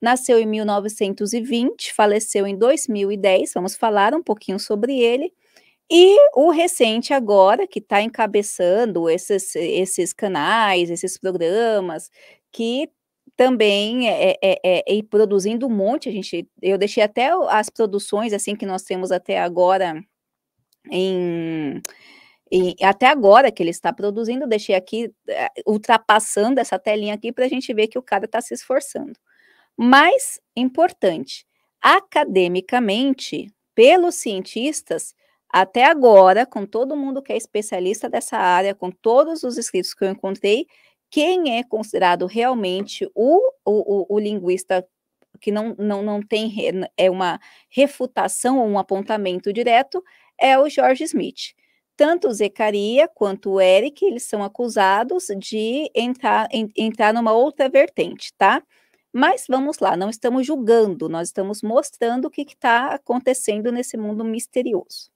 Nasceu em 1920, faleceu em 2010, vamos falar um pouquinho sobre ele. E o recente agora, que está encabeçando esses, esses canais, esses programas, que também é, é, é, é, é produzindo um monte, a gente, eu deixei até as produções, assim, que nós temos até agora em... E até agora que ele está produzindo, deixei aqui, eh, ultrapassando essa telinha aqui para a gente ver que o cara está se esforçando. Mas, importante, academicamente, pelos cientistas, até agora, com todo mundo que é especialista dessa área, com todos os escritos que eu encontrei, quem é considerado realmente o, o, o, o linguista que não, não, não tem re, é uma refutação ou um apontamento direto é o George Smith. Tanto o Zecaria quanto o Eric, eles são acusados de entrar, entrar numa outra vertente, tá? Mas vamos lá, não estamos julgando, nós estamos mostrando o que está acontecendo nesse mundo misterioso.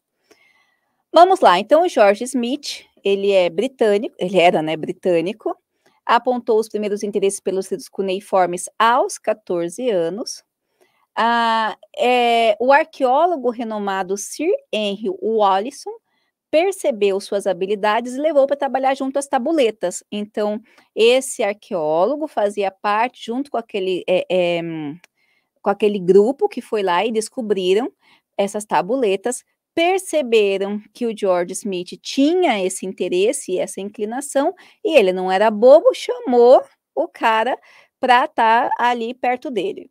Vamos lá, então o George Smith, ele é britânico, ele era, né, britânico, apontou os primeiros interesses pelos cuneiformes aos 14 anos. Ah, é, o arqueólogo renomado Sir Henry Wallison percebeu suas habilidades e levou para trabalhar junto às tabuletas. Então, esse arqueólogo fazia parte junto com aquele, é, é, com aquele grupo que foi lá e descobriram essas tabuletas perceberam que o George Smith tinha esse interesse e essa inclinação, e ele não era bobo, chamou o cara para estar tá ali perto dele.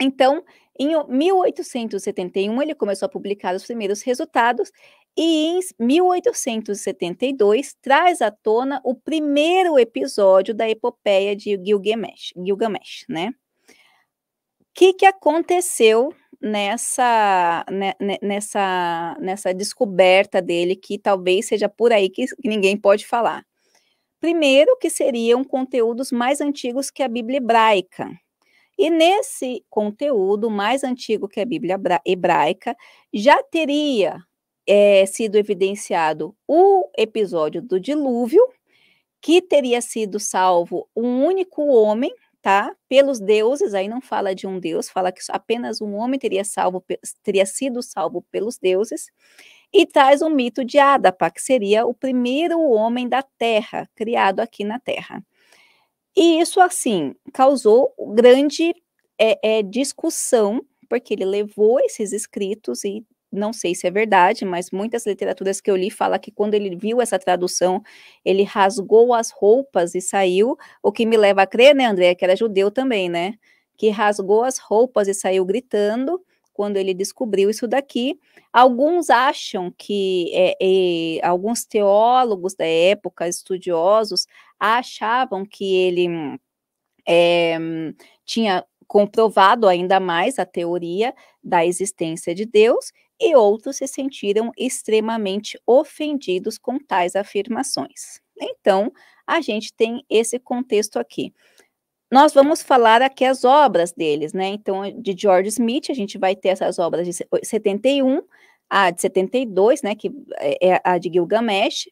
Então, em 1871, ele começou a publicar os primeiros resultados, e em 1872 traz à tona o primeiro episódio da epopeia de Gilgamesh, Gilgamesh né? O que, que aconteceu nessa, né, né, nessa, nessa descoberta dele, que talvez seja por aí que ninguém pode falar. Primeiro, que seriam conteúdos mais antigos que a Bíblia hebraica. E nesse conteúdo mais antigo que a Bíblia hebraica, já teria é, sido evidenciado o episódio do dilúvio, que teria sido salvo um único homem, tá? Pelos deuses, aí não fala de um deus, fala que apenas um homem teria, salvo, teria sido salvo pelos deuses. E traz o mito de Adapa, que seria o primeiro homem da Terra, criado aqui na Terra. E isso, assim, causou grande é, é, discussão, porque ele levou esses escritos e não sei se é verdade, mas muitas literaturas que eu li falam que quando ele viu essa tradução, ele rasgou as roupas e saiu, o que me leva a crer, né, André, que era judeu também, né? Que rasgou as roupas e saiu gritando quando ele descobriu isso daqui. Alguns acham que é, é, alguns teólogos da época, estudiosos, achavam que ele é, tinha comprovado ainda mais a teoria da existência de Deus e outros se sentiram extremamente ofendidos com tais afirmações. Então, a gente tem esse contexto aqui. Nós vamos falar aqui as obras deles, né? Então, de George Smith, a gente vai ter essas obras de 71, a de 72, né, que é, é a de Gilgamesh,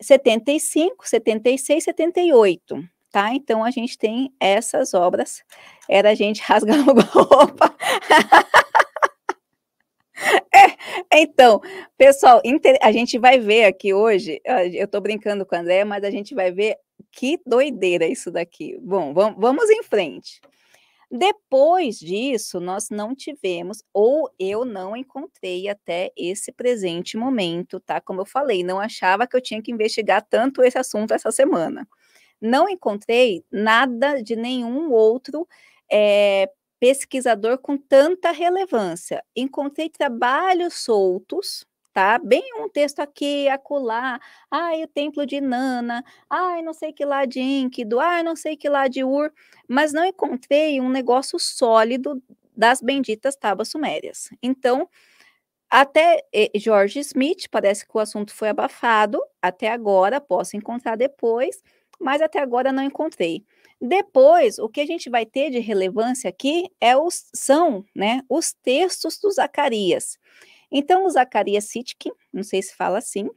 75, 76, 78, tá? Então, a gente tem essas obras. Era a gente rasgando a roupa. É, então, pessoal, a gente vai ver aqui hoje, eu estou brincando com a André, mas a gente vai ver que doideira isso daqui. Bom, vamos em frente. Depois disso, nós não tivemos, ou eu não encontrei até esse presente momento, tá? Como eu falei, não achava que eu tinha que investigar tanto esse assunto essa semana. Não encontrei nada de nenhum outro é, pesquisador com tanta relevância. Encontrei trabalhos soltos, tá? Bem um texto aqui, acolá, ai, o templo de Nana, ai, não sei que lá de Enkidu, ai, não sei que lá de Ur, mas não encontrei um negócio sólido das benditas tábuas sumérias. Então, até eh, George Smith, parece que o assunto foi abafado, até agora, posso encontrar depois, mas até agora não encontrei. Depois, o que a gente vai ter de relevância aqui é os, são né, os textos do Zacarias. Então, o Zacarias Sitkin, não sei se fala assim,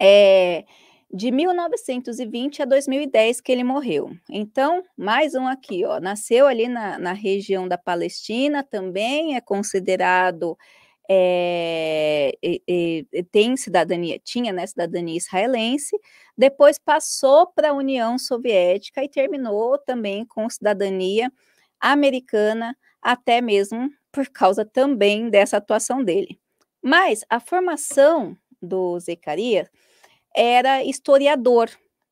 é de 1920 a 2010 que ele morreu. Então, mais um aqui, ó, nasceu ali na, na região da Palestina, também é considerado é, e, tem cidadania, tinha né, cidadania israelense, depois passou para a União Soviética e terminou também com cidadania americana, até mesmo por causa também dessa atuação dele. Mas a formação do Zecaria era historiador,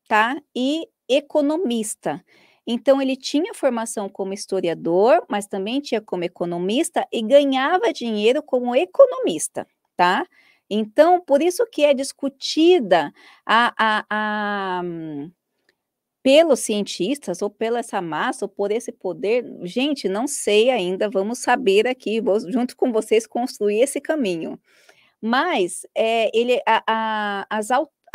tá? E economista. Então, ele tinha formação como historiador, mas também tinha como economista e ganhava dinheiro como economista, tá? Então, por isso que é discutida a, a, a pelos cientistas ou pela essa massa ou por esse poder, gente, não sei ainda, vamos saber aqui, vou, junto com vocês construir esse caminho. Mas é, ele, a, a, as,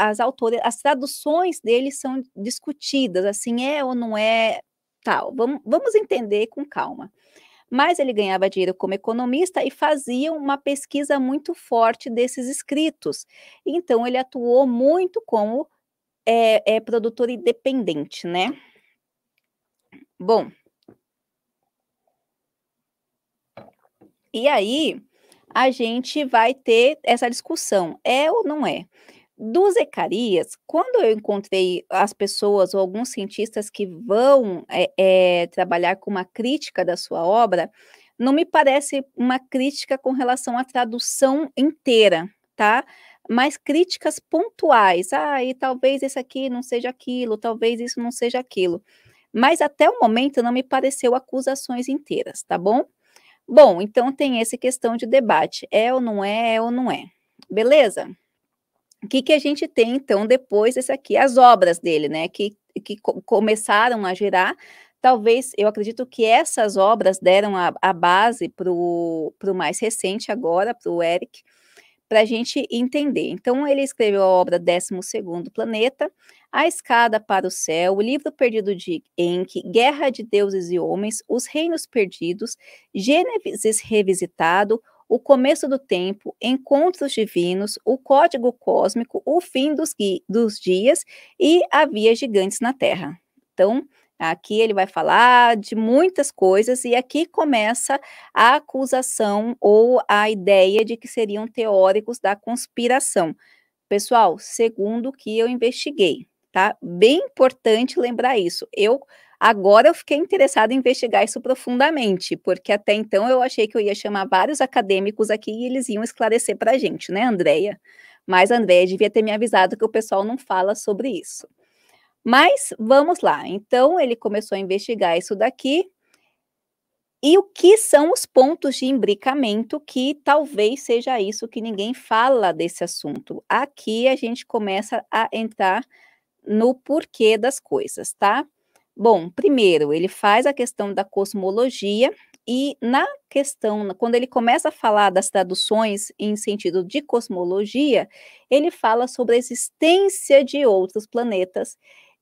as autoras as traduções deles são discutidas, assim, é ou não é tal. Vamos, vamos entender com calma. Mas ele ganhava dinheiro como economista e fazia uma pesquisa muito forte desses escritos. Então, ele atuou muito como é, é produtor independente, né? Bom. E aí, a gente vai ter essa discussão: é ou não é? do Zecarias, quando eu encontrei as pessoas ou alguns cientistas que vão é, é, trabalhar com uma crítica da sua obra, não me parece uma crítica com relação à tradução inteira, tá? Mas críticas pontuais. Ah, e talvez esse aqui não seja aquilo, talvez isso não seja aquilo. Mas até o momento não me pareceu acusações inteiras, tá bom? Bom, então tem essa questão de debate. É ou não é, é ou não é. Beleza? o que, que a gente tem, então, depois desse aqui? As obras dele, né, que, que começaram a gerar talvez eu acredito que essas obras deram a, a base para o mais recente agora, para o Eric, para a gente entender. Então, ele escreveu a obra 12 Planeta, A Escada para o Céu, O Livro Perdido de Enki, Guerra de Deuses e Homens, Os Reinos Perdidos, Gênesis Revisitado, o começo do tempo, encontros divinos, o código cósmico, o fim dos, dos dias e havia gigantes na Terra. Então, Aqui ele vai falar de muitas coisas e aqui começa a acusação ou a ideia de que seriam teóricos da conspiração. Pessoal, segundo o que eu investiguei, tá? Bem importante lembrar isso. Eu Agora eu fiquei interessada em investigar isso profundamente, porque até então eu achei que eu ia chamar vários acadêmicos aqui e eles iam esclarecer para a gente, né, Andréia? Mas a Andréia devia ter me avisado que o pessoal não fala sobre isso. Mas vamos lá. Então ele começou a investigar isso daqui. E o que são os pontos de imbricamento, que talvez seja isso que ninguém fala desse assunto. Aqui a gente começa a entrar no porquê das coisas, tá? Bom, primeiro, ele faz a questão da cosmologia, e na questão, quando ele começa a falar das traduções em sentido de cosmologia, ele fala sobre a existência de outros planetas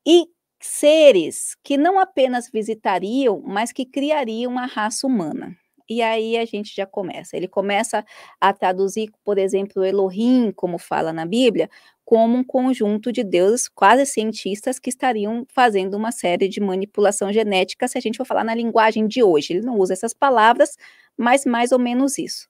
e seres que não apenas visitariam, mas que criariam a raça humana. E aí a gente já começa. Ele começa a traduzir, por exemplo, Elohim, como fala na Bíblia, como um conjunto de deuses quase cientistas que estariam fazendo uma série de manipulação genética, se a gente for falar na linguagem de hoje. Ele não usa essas palavras, mas mais ou menos isso.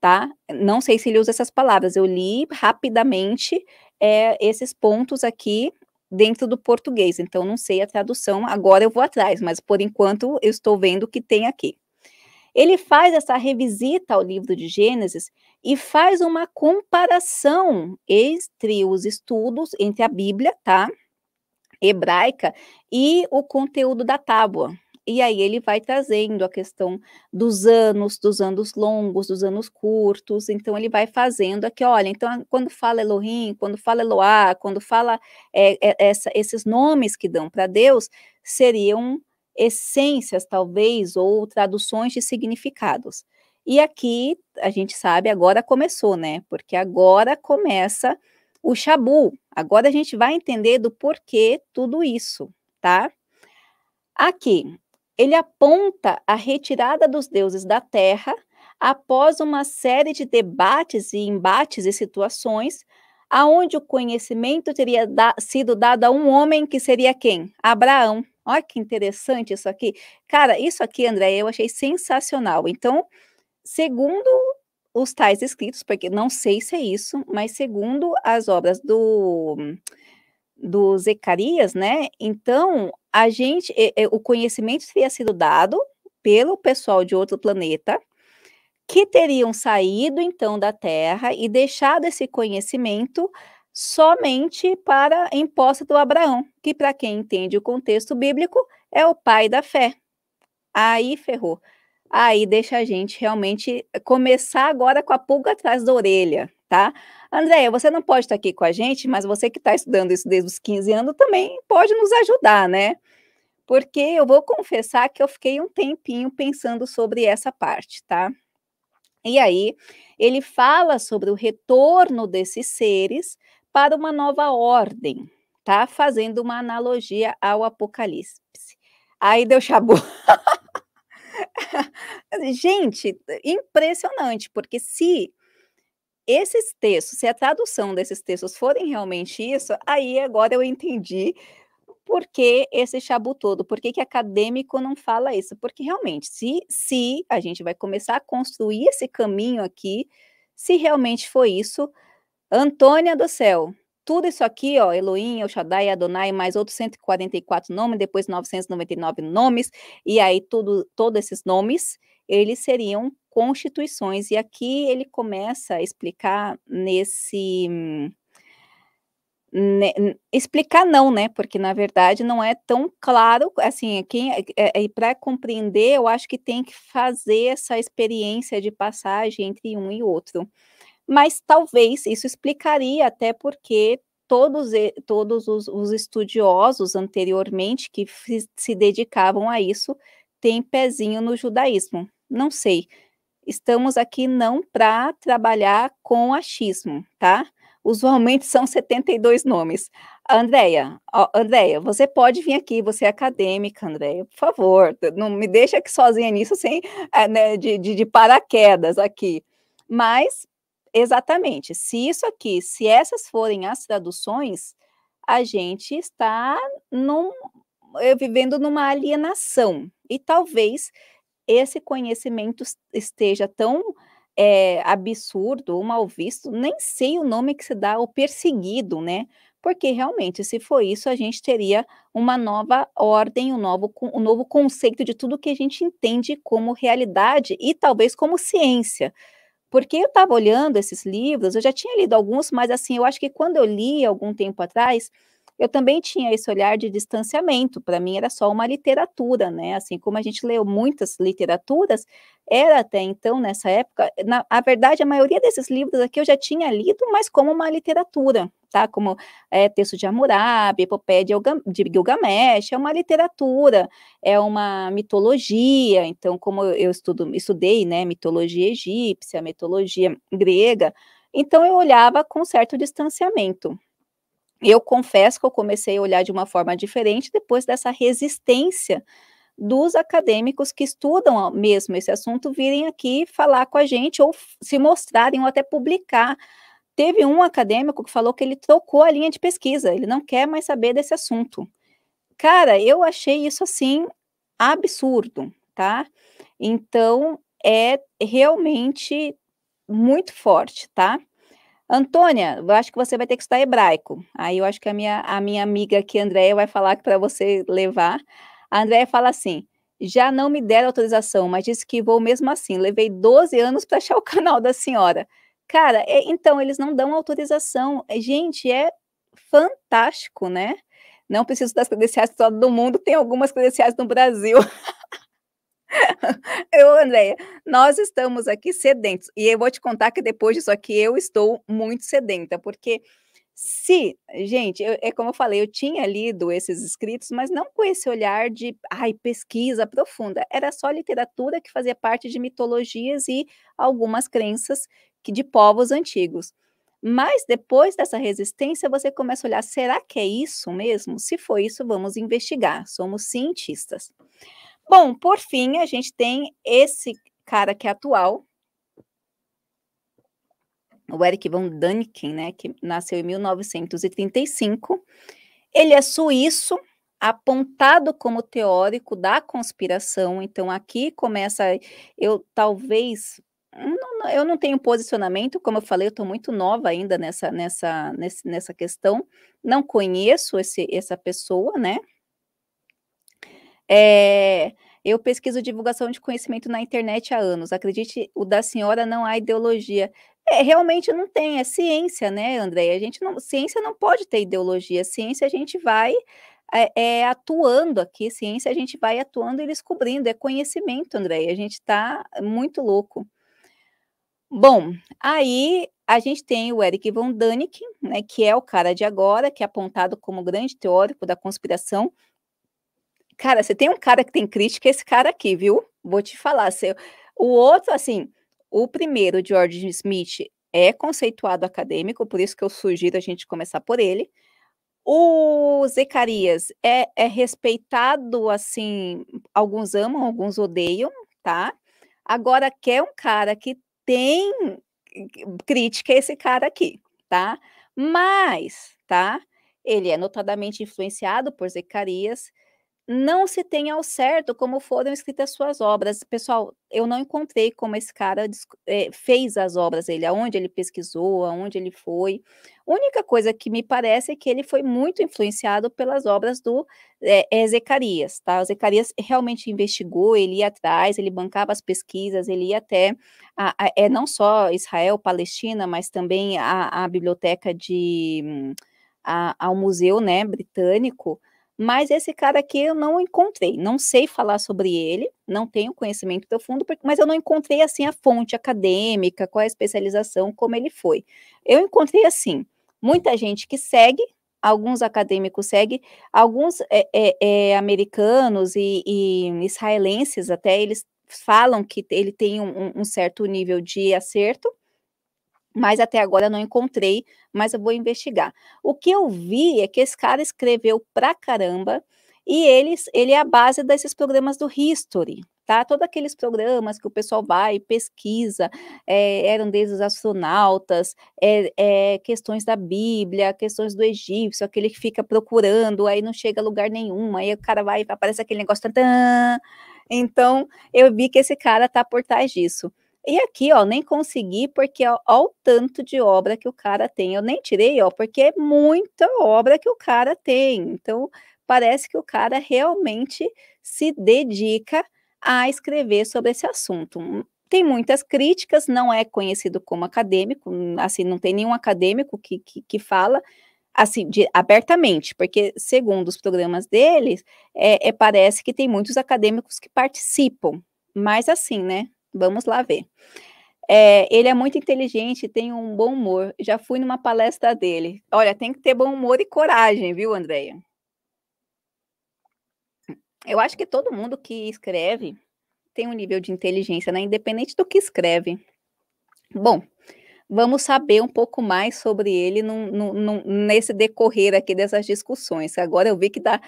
Tá? Não sei se ele usa essas palavras, eu li rapidamente é, esses pontos aqui dentro do português, então não sei a tradução, agora eu vou atrás, mas por enquanto eu estou vendo o que tem aqui. Ele faz essa revisita ao livro de Gênesis e faz uma comparação entre os estudos, entre a Bíblia, tá? Hebraica e o conteúdo da tábua. E aí ele vai trazendo a questão dos anos, dos anos longos, dos anos curtos. Então ele vai fazendo aqui, olha, então quando fala Elohim, quando fala Eloá, quando fala é, é, essa, esses nomes que dão para Deus, seriam essências, talvez, ou traduções de significados. E aqui, a gente sabe, agora começou, né? Porque agora começa o Shabu. Agora a gente vai entender do porquê tudo isso, tá? Aqui, ele aponta a retirada dos deuses da terra após uma série de debates e embates e situações aonde o conhecimento teria da, sido dado a um homem que seria quem? Abraão. Olha que interessante isso aqui. Cara, isso aqui, André, eu achei sensacional. Então, segundo os tais escritos, porque não sei se é isso, mas segundo as obras do, do né? Então, a gente, o conhecimento teria sido dado pelo pessoal de outro planeta, que teriam saído então da terra e deixado esse conhecimento somente para em posse do Abraão, que para quem entende o contexto bíblico é o pai da fé. Aí ferrou. Aí deixa a gente realmente começar agora com a pulga atrás da orelha, tá? Andréia, você não pode estar aqui com a gente, mas você que está estudando isso desde os 15 anos também pode nos ajudar, né? Porque eu vou confessar que eu fiquei um tempinho pensando sobre essa parte, tá? E aí, ele fala sobre o retorno desses seres para uma nova ordem, tá? Fazendo uma analogia ao Apocalipse. Aí deu chabu. Gente, impressionante, porque se esses textos, se a tradução desses textos forem realmente isso, aí agora eu entendi por que esse chabu todo? Por que, que acadêmico não fala isso? Porque realmente, se, se a gente vai começar a construir esse caminho aqui, se realmente foi isso, Antônia do céu, tudo isso aqui, ó, Elohim, Oxadai, Adonai, mais outros 144 nomes, depois 999 nomes, e aí tudo, todos esses nomes, eles seriam constituições. E aqui ele começa a explicar nesse né, explicar não, né? Porque na verdade não é tão claro, assim, quem é, é, é para compreender, eu acho que tem que fazer essa experiência de passagem entre um e outro. Mas talvez isso explicaria até porque todos, todos os, os estudiosos anteriormente que se dedicavam a isso têm pezinho no judaísmo. Não sei. Estamos aqui não para trabalhar com achismo, tá? Usualmente são 72 nomes. Andréia, Andréia, você pode vir aqui, você é acadêmica, Andréia, por favor, não me deixa aqui sozinha nisso, sem é, né, de, de, de paraquedas aqui. Mas, exatamente, se isso aqui, se essas forem as traduções, a gente está num, eh, vivendo numa alienação. E talvez esse conhecimento esteja tão é, absurdo ou mal visto, nem sei o nome que se dá, o perseguido, né? Porque realmente, se for isso, a gente teria uma nova ordem, um novo, um novo conceito de tudo que a gente entende como realidade e talvez como ciência. Porque eu estava olhando esses livros, eu já tinha lido alguns, mas assim, eu acho que quando eu li algum tempo atrás, eu também tinha esse olhar de distanciamento. Para mim era só uma literatura, né? Assim como a gente leu muitas literaturas, era até então nessa época, na a verdade a maioria desses livros aqui eu já tinha lido, mas como uma literatura, tá? Como é, texto de Hammurabi, epopeia de, de Gilgamesh, é uma literatura, é uma mitologia. Então, como eu estudo, estudei, né, mitologia egípcia, mitologia grega, então eu olhava com certo distanciamento. Eu confesso que eu comecei a olhar de uma forma diferente depois dessa resistência dos acadêmicos que estudam mesmo esse assunto virem aqui falar com a gente ou se mostrarem ou até publicar. Teve um acadêmico que falou que ele trocou a linha de pesquisa, ele não quer mais saber desse assunto. Cara, eu achei isso assim absurdo, tá? Então é realmente muito forte, tá? Antônia, eu acho que você vai ter que estudar hebraico. Aí eu acho que a minha, a minha amiga aqui, Andréia, vai falar para você levar. A Andréia fala assim: já não me deram autorização, mas disse que vou mesmo assim. Levei 12 anos para achar o canal da senhora. Cara, é, então, eles não dão autorização. É, gente, é fantástico, né? Não preciso das credenciais de todo mundo, tem algumas credenciais no Brasil. eu, Andréia, nós estamos aqui sedentos. E eu vou te contar que depois disso aqui eu estou muito sedenta, porque se, gente, eu, é como eu falei, eu tinha lido esses escritos, mas não com esse olhar de, ai, pesquisa profunda. Era só literatura que fazia parte de mitologias e algumas crenças que, de povos antigos. Mas depois dessa resistência, você começa a olhar: será que é isso mesmo? Se for isso, vamos investigar. Somos cientistas. Bom, por fim, a gente tem esse cara que é atual, o Eric von Däniken, né, que nasceu em 1935. Ele é suíço, apontado como teórico da conspiração. Então aqui começa eu talvez não, eu não tenho posicionamento, como eu falei, eu estou muito nova ainda nessa nessa nessa questão. Não conheço esse, essa pessoa, né? É, eu pesquiso divulgação de conhecimento na internet há anos. Acredite, o da senhora não há ideologia. É, realmente não tem, é ciência, né, Andréia? A gente não, ciência não pode ter ideologia. Ciência a gente vai é, é, atuando aqui, ciência a gente vai atuando e descobrindo, é conhecimento, Andréia. A gente está muito louco. Bom, aí a gente tem o Eric von Däniken, né, que é o cara de agora, que é apontado como grande teórico da conspiração, Cara, você tem um cara que tem crítica, esse cara aqui, viu? Vou te falar. O outro, assim, o primeiro, George Smith, é conceituado acadêmico, por isso que eu sugiro a gente começar por ele. O Zecarias é, é respeitado, assim, alguns amam, alguns odeiam, tá? Agora, quer um cara que tem crítica é esse cara aqui, tá? Mas, tá? Ele é notadamente influenciado por Zecarias, não se tem ao certo como foram escritas suas obras. Pessoal, eu não encontrei como esse cara é, fez as obras dele, aonde ele pesquisou, aonde ele foi. A única coisa que me parece é que ele foi muito influenciado pelas obras do é, eh, é eh, Zecarias, tá? O Zecarias realmente investigou, ele ia atrás, ele bancava as pesquisas, ele ia até a, a, é, não só Israel, Palestina, mas também a, a biblioteca de... Hum, ao museu, né, britânico, mas esse cara aqui eu não encontrei, não sei falar sobre ele, não tenho conhecimento profundo, mas eu não encontrei assim a fonte acadêmica, qual é a especialização, como ele foi. Eu encontrei assim, muita gente que segue, alguns acadêmicos seguem, alguns é, é, é, americanos e, e, israelenses até, eles falam que ele tem um, um certo nível de acerto, mas até agora não encontrei, mas eu vou investigar. O que eu vi é que esse cara escreveu pra caramba e ele, ele é a base desses programas do History, tá? Todos aqueles programas que o pessoal vai e pesquisa, é, eram desde os astronautas, é, é, questões da Bíblia, questões do egípcio, aquele que fica procurando, aí não chega a lugar nenhum, aí o cara vai, aparece aquele negócio, tantã. Então, eu vi que esse cara tá por trás disso. E aqui, ó, nem consegui, porque ó, ó, o tanto de obra que o cara tem. Eu nem tirei, ó, porque é muita obra que o cara tem. Então, parece que o cara realmente se dedica a escrever sobre esse assunto. Hum, tem muitas críticas, não é conhecido como acadêmico, hum, assim, não tem nenhum acadêmico que, que, que fala, assim, de, abertamente, porque segundo os programas deles, é, é, parece que tem muitos acadêmicos que participam, mas assim, né, Vamos lá ver. É, ele é muito inteligente, tem um bom humor. Já fui numa palestra dele. Olha, tem que ter bom humor e coragem, viu, Andréia? Eu acho que todo mundo que escreve tem um nível de inteligência, né? Independente do que escreve. Bom, vamos saber um pouco mais sobre ele num, num, num, nesse decorrer aqui dessas discussões. Agora eu vi que dá. Tá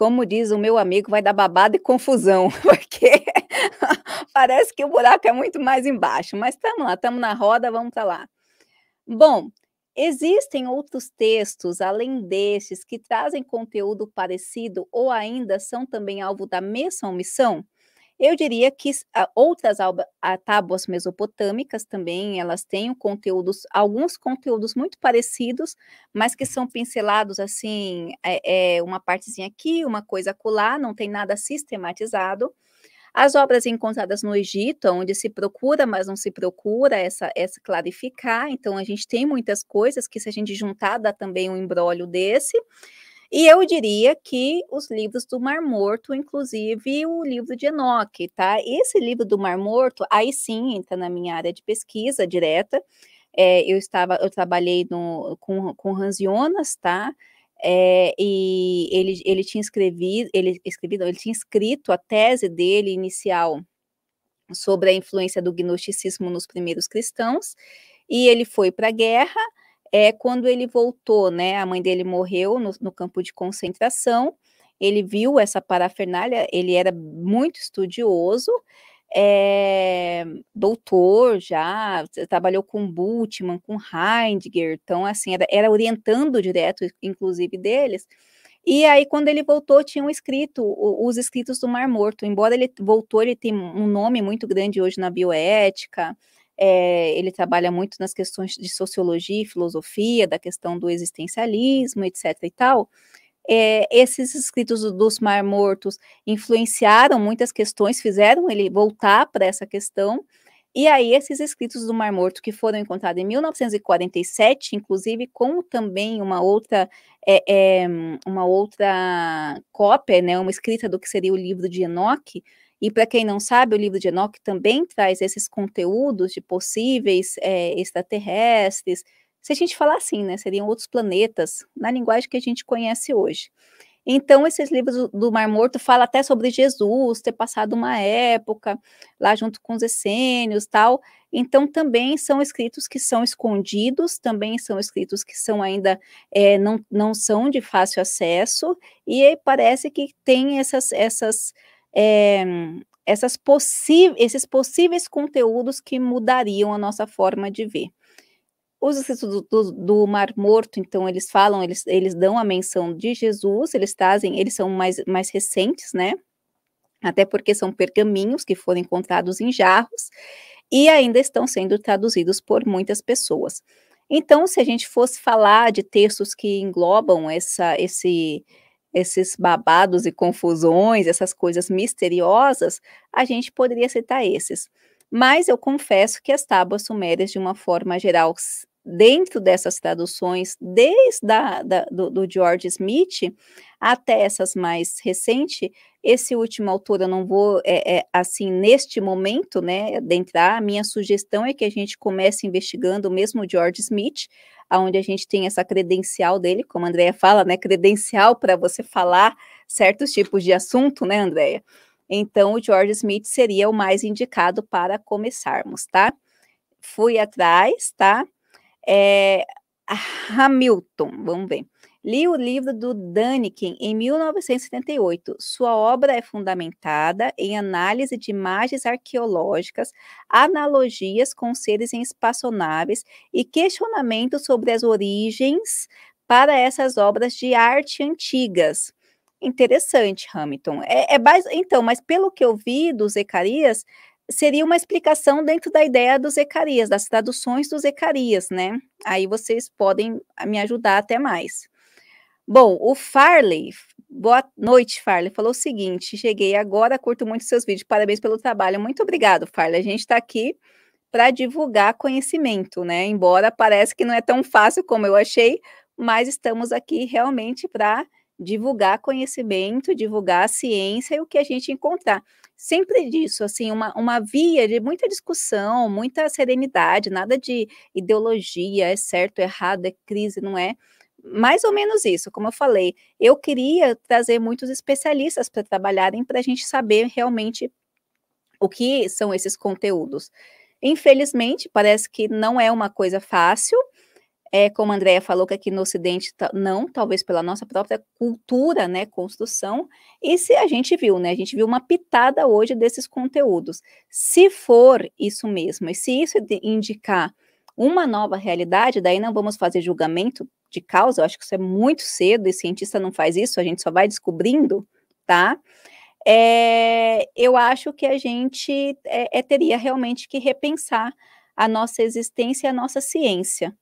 como diz o meu amigo, vai dar babada e confusão, porque parece que o buraco é muito mais embaixo, mas estamos lá, estamos na roda, vamos para lá. Bom, existem outros textos além destes que trazem conteúdo parecido ou ainda são também alvo da mesma omissão? Eu diria que ah, outras ah, tábuas mesopotâmicas também, elas têm conteúdos, alguns conteúdos muito parecidos, mas que são pincelados assim, é, é uma partezinha aqui, uma coisa acolá, não tem nada sistematizado. As obras encontradas no Egito, onde se procura, mas não se procura, essa, essa clarificar, então a gente tem muitas coisas que se a gente juntar, dá também um embrólio desse, e eu diria que os livros do Mar Morto, inclusive o livro de Enoque, tá? Esse livro do Mar Morto, aí sim entra na minha área de pesquisa direta. É, eu estava, eu trabalhei no, com, com Hans Jonas, tá? É, e ele, ele tinha escrevido, ele, escrevido, ele tinha escrito a tese dele inicial sobre a influência do gnosticismo nos primeiros cristãos, e ele foi para a guerra, é quando ele voltou, né? A mãe dele morreu no, no campo de concentração. Ele viu essa parafernália, ele era muito estudioso, é, doutor já, trabalhou com Bultmann, com Heidegger, então assim, era, era, orientando direto, inclusive, deles. E aí, quando ele voltou, tinham escrito o, os escritos do Mar Morto. Embora ele voltou, ele tem um nome muito grande hoje na bioética, é, ele trabalha muito nas questões de sociologia e filosofia, da questão do existencialismo, etc. e tal. É, esses escritos dos Mar Mortos influenciaram muitas questões, fizeram ele voltar para essa questão. E aí, esses escritos do Mar Morto, que foram encontrados em 1947, inclusive com também uma outra, é, é, uma outra cópia, né, uma escrita do que seria o livro de Enoch, e para quem não sabe, o livro de Enoch também traz esses conteúdos de possíveis é, extraterrestres. Se a gente falar assim, né, seriam outros planetas na linguagem que a gente conhece hoje. Então, esses livros do Mar Morto falam até sobre Jesus ter passado uma época lá junto com os essênios tal. Então, também são escritos que são escondidos, também são escritos que são ainda é, não, não são de fácil acesso, e parece que tem essas, essas é, essas esses possíveis conteúdos que mudariam a nossa forma de ver. Os escritos do, do, do, Mar Morto, então, eles falam, eles, eles dão a menção de Jesus, eles trazem, eles são mais, mais recentes, né? Até porque são pergaminhos que foram encontrados em jarros e ainda estão sendo traduzidos por muitas pessoas. Então, se a gente fosse falar de textos que englobam essa, esse, esses babados e confusões, essas coisas misteriosas, a gente poderia citar esses. Mas eu confesso que as tábuas sumérias, de uma forma geral, dentro dessas traduções, desde a, da, do, do George Smith até essas mais recentes, esse último autor eu não vou, é, é, assim, neste momento, né, adentrar. A minha sugestão é que a gente comece investigando o mesmo George Smith, onde a gente tem essa credencial dele, como a Andrea fala, né, credencial para você falar certos tipos de assunto, né, Andrea? Então, o George Smith seria o mais indicado para começarmos, tá? Fui atrás, tá? É, Hamilton, vamos ver. Li o livro do Daniken em 1978. Sua obra é fundamentada em análise de imagens arqueológicas, analogias com seres em espaçonaves e questionamentos sobre as origens para essas obras de arte antigas. Interessante, Hamilton. É, é base... Então, mas pelo que eu vi do Zecarias, seria uma explicação dentro da ideia do Zecarias, das traduções do Zecarias, né? Aí vocês podem me ajudar até mais. Bom, o Farley, boa noite, Farley, falou o seguinte: cheguei agora, curto muito seus vídeos, parabéns pelo trabalho. Muito obrigado, Farley. A gente está aqui para divulgar conhecimento, né? Embora parece que não é tão fácil como eu achei, mas estamos aqui realmente para divulgar conhecimento, divulgar a ciência e o que a gente encontrar. Sempre disso, assim, uma, uma via de muita discussão, muita serenidade, nada de ideologia, é certo, é errado, é crise, não é? mais ou menos isso, como eu falei. Eu queria trazer muitos especialistas para trabalharem para a gente saber realmente o que são esses conteúdos. Infelizmente, parece que não é uma coisa fácil. É, como a Andrea falou, que aqui no Ocidente não, talvez pela nossa própria cultura, né, construção, e se a gente viu, né, a gente viu uma pitada hoje desses conteúdos. Se for isso mesmo, e se isso indicar uma nova realidade, daí não vamos fazer julgamento de causa, eu acho que isso é muito cedo, e cientista não faz isso, a gente só vai descobrindo, tá? É, eu acho que a gente é, é, teria realmente que repensar a nossa existência e a nossa ciência.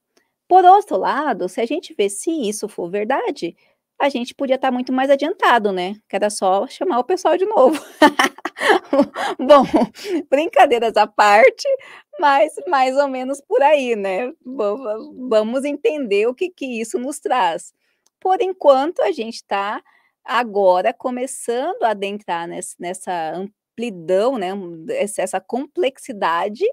Por outro lado, se a gente vê se isso for verdade, a gente podia estar tá muito mais adiantado, né? Que era só chamar o pessoal de novo. Bom, brincadeiras à parte, mas mais ou menos por aí, né? Vamos entender o que, que isso nos traz. Por enquanto, a gente está agora começando a adentrar nesse, nessa amplidão, né? essa complexidade,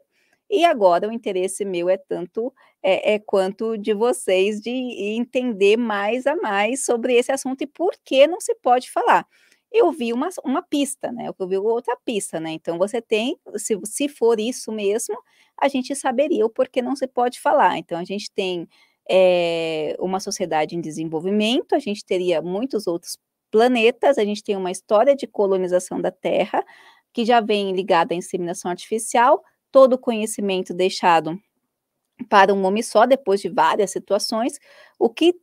e agora o interesse meu é tanto é, é, quanto de vocês de entender mais a mais sobre esse assunto e por que não se pode falar. Eu vi uma, uma pista, né? Eu vi outra pista, né? Então você tem, se, se for isso mesmo, a gente saberia o porquê não se pode falar. Então a gente tem é, uma sociedade em desenvolvimento, a gente teria muitos outros planetas, a gente tem uma história de colonização da Terra que já vem ligada à inseminação artificial, todo o conhecimento deixado para um homem só, depois de várias situações, o que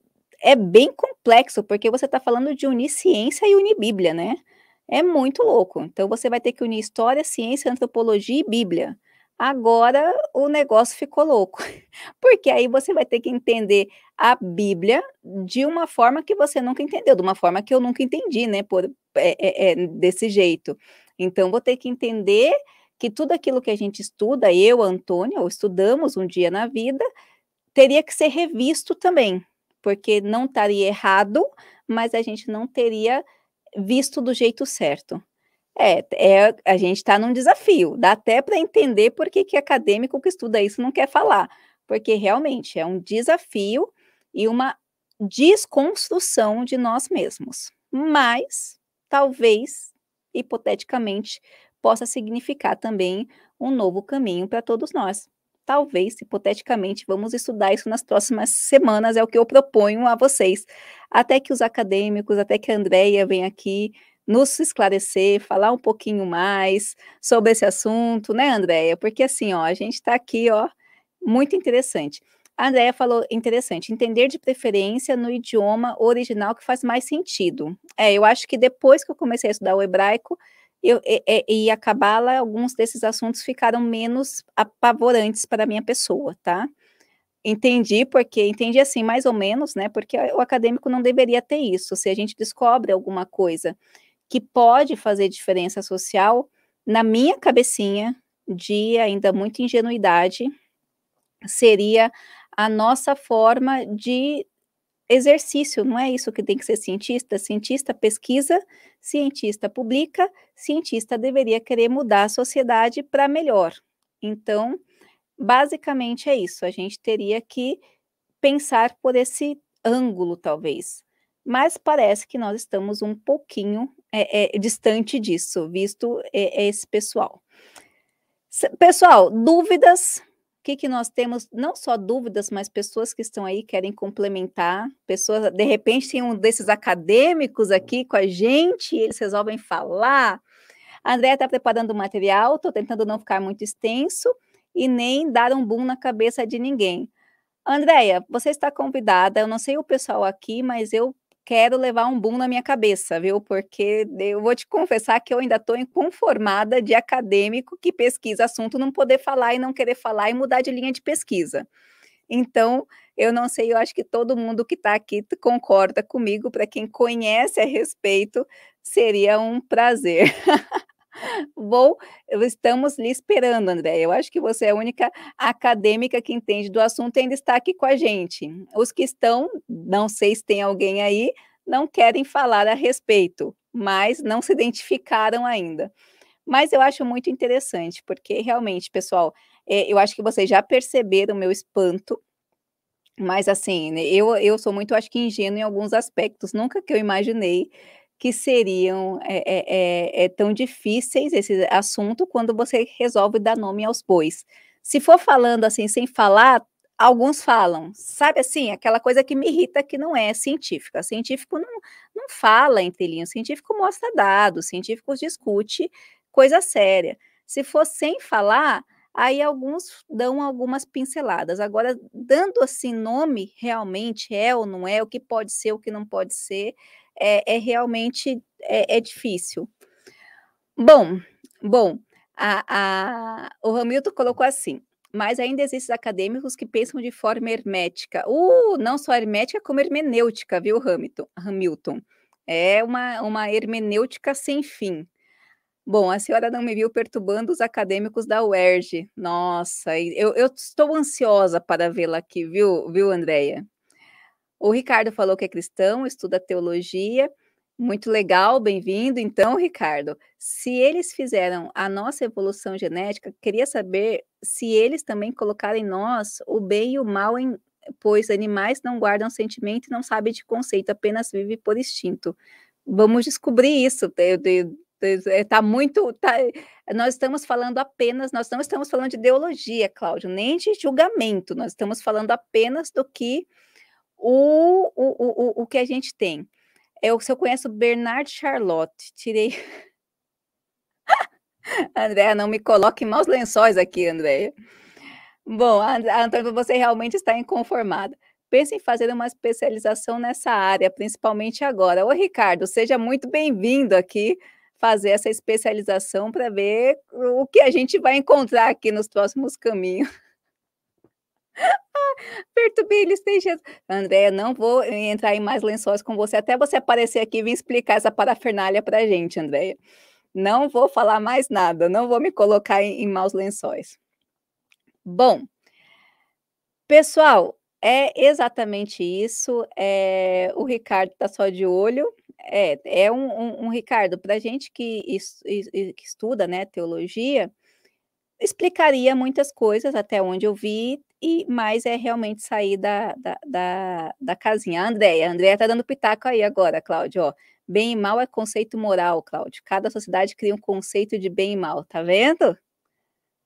é bem complexo, porque você está falando de unir ciência e unir Bíblia, né? É muito louco. Então você vai ter que unir história, ciência, antropologia e Bíblia. Agora o negócio ficou louco, porque aí você vai ter que entender a Bíblia de uma forma que você nunca entendeu, de uma forma que eu nunca entendi, né? Por, é, é, é desse jeito. Então vou ter que entender que tudo aquilo que a gente estuda, eu, Antônia, ou estudamos um dia na vida, teria que ser revisto também, porque não estaria errado, mas a gente não teria visto do jeito certo. É, é a gente está num desafio, dá até para entender por que, que acadêmico que estuda isso não quer falar, porque realmente é um desafio e uma desconstrução de nós mesmos. Mas, talvez, hipoteticamente, possa significar também um novo caminho para todos nós. Talvez, hipoteticamente, vamos estudar isso nas próximas semanas, é o que eu proponho a vocês. Até que os acadêmicos, até que a Andrea venha aqui nos esclarecer, falar um pouquinho mais sobre esse assunto, né, Andrea? Porque assim, ó, a gente está aqui, ó, muito interessante. A Andrea falou interessante, entender de preferência no idioma original que faz mais sentido. É, eu acho que depois que eu comecei a estudar o hebraico, eu, e, e acabá-la, alguns desses assuntos ficaram menos apavorantes para a minha pessoa, tá? Entendi, porque entendi assim, mais ou menos, né? Porque o acadêmico não deveria ter isso. Se a gente descobre alguma coisa que pode fazer diferença social, na minha cabecinha, de ainda muita ingenuidade, seria a nossa forma de exercício, não é isso que tem que ser cientista? Cientista pesquisa, cientista publica, cientista deveria querer mudar a sociedade para melhor. Então, basicamente é isso. A gente teria que pensar por esse ângulo, talvez. Mas parece que nós estamos um pouquinho é, é, distante disso, visto é, é esse pessoal. Pessoal, dúvidas, que, que nós temos, não só dúvidas, mas pessoas que estão aí querem complementar, pessoas, de repente tem um desses acadêmicos aqui com a gente, eles resolvem falar. A Andréa está preparando o material, estou tentando não ficar muito extenso e nem dar um boom na cabeça de ninguém. Andréia, você está convidada, eu não sei o pessoal aqui, mas eu quero levar um boom na minha cabeça, viu? Porque eu vou te confessar que eu ainda estou inconformada de acadêmico que pesquisa assunto, não poder falar e não querer falar e mudar de linha de pesquisa. Então, eu não sei, eu acho que todo mundo que está aqui concorda comigo. Para quem conhece a respeito, seria um prazer. Bom, estamos lhe esperando, André. Eu acho que você é a única acadêmica que entende do assunto e ainda está aqui com a gente. Os que estão, não sei se tem alguém aí, não querem falar a respeito, mas não se identificaram ainda. Mas eu acho muito interessante, porque realmente, pessoal, é, eu acho que vocês já perceberam o meu espanto mas assim, né, eu, eu sou muito, acho que ingênua em alguns aspectos. Nunca que eu imaginei que seriam é, é, é, tão difíceis esse assunto quando você resolve dar nome aos bois. Se for falando assim, sem falar, alguns falam, sabe assim, aquela coisa que me irrita que não é científica. Científico não, não fala em telinho, científico mostra dados, científico discute coisa séria. Se for sem falar, aí alguns dão algumas pinceladas. Agora, dando assim nome realmente, é ou não é, o que pode ser, o que não pode ser, é, é realmente é, é, difícil. Bom, bom, a, a, o Hamilton colocou assim, mas ainda existem acadêmicos que pensam de forma hermética. Uh, não só hermética, como hermenêutica, viu, Hamilton? Hamilton. É uma, uma hermenêutica sem fim. Bom, a senhora não me viu perturbando os acadêmicos da UERJ. Nossa, eu, eu estou ansiosa para vê-la aqui, viu, viu, Andréia? O Ricardo falou que é cristão, estuda teologia. Muito legal, bem-vindo. Então, Ricardo, se eles fizeram a nossa evolução genética, queria saber se eles também colocaram em nós o bem e o mal, em, pois animais não guardam sentimento e não sabem de conceito, apenas vivem por instinto. Vamos descobrir isso. Está é, muito. Tá, nós estamos falando apenas, nós não estamos falando de ideologia, Cláudio, nem de julgamento, nós estamos falando apenas do que o, o, o, o que a gente tem. Eu, é se eu conheço Bernard Charlotte, tirei. Andréa, não me coloque maus lençóis aqui, Andréa. Bom, Antônio, você realmente está inconformada. Pense em fazer uma especialização nessa área, principalmente agora. Ô, Ricardo, seja muito bem-vindo aqui fazer essa especialização para ver o que a gente vai encontrar aqui nos próximos caminhos perturbei eles tem Jesus. não vou eh, entrar em mais lençóis com você, até você aparecer aqui e vir explicar essa parafernália para a gente, Andréia. Não vou falar mais nada, não vou me colocar em, em maus lençóis. Bom, pessoal, é exatamente isso. É, o Ricardo está só de olho. É, é um, um, um Ricardo, para gente que, is, is, que, estuda né, teologia, explicaria muitas coisas, até onde eu vi, e mais é realmente sair da, da, da, da casinha. A Andréia, a Andréia está dando pitaco aí agora, Cláudio, ó. Bem e mal é conceito moral, Cláudio. Cada sociedade cria um conceito de bem e mal, tá vendo?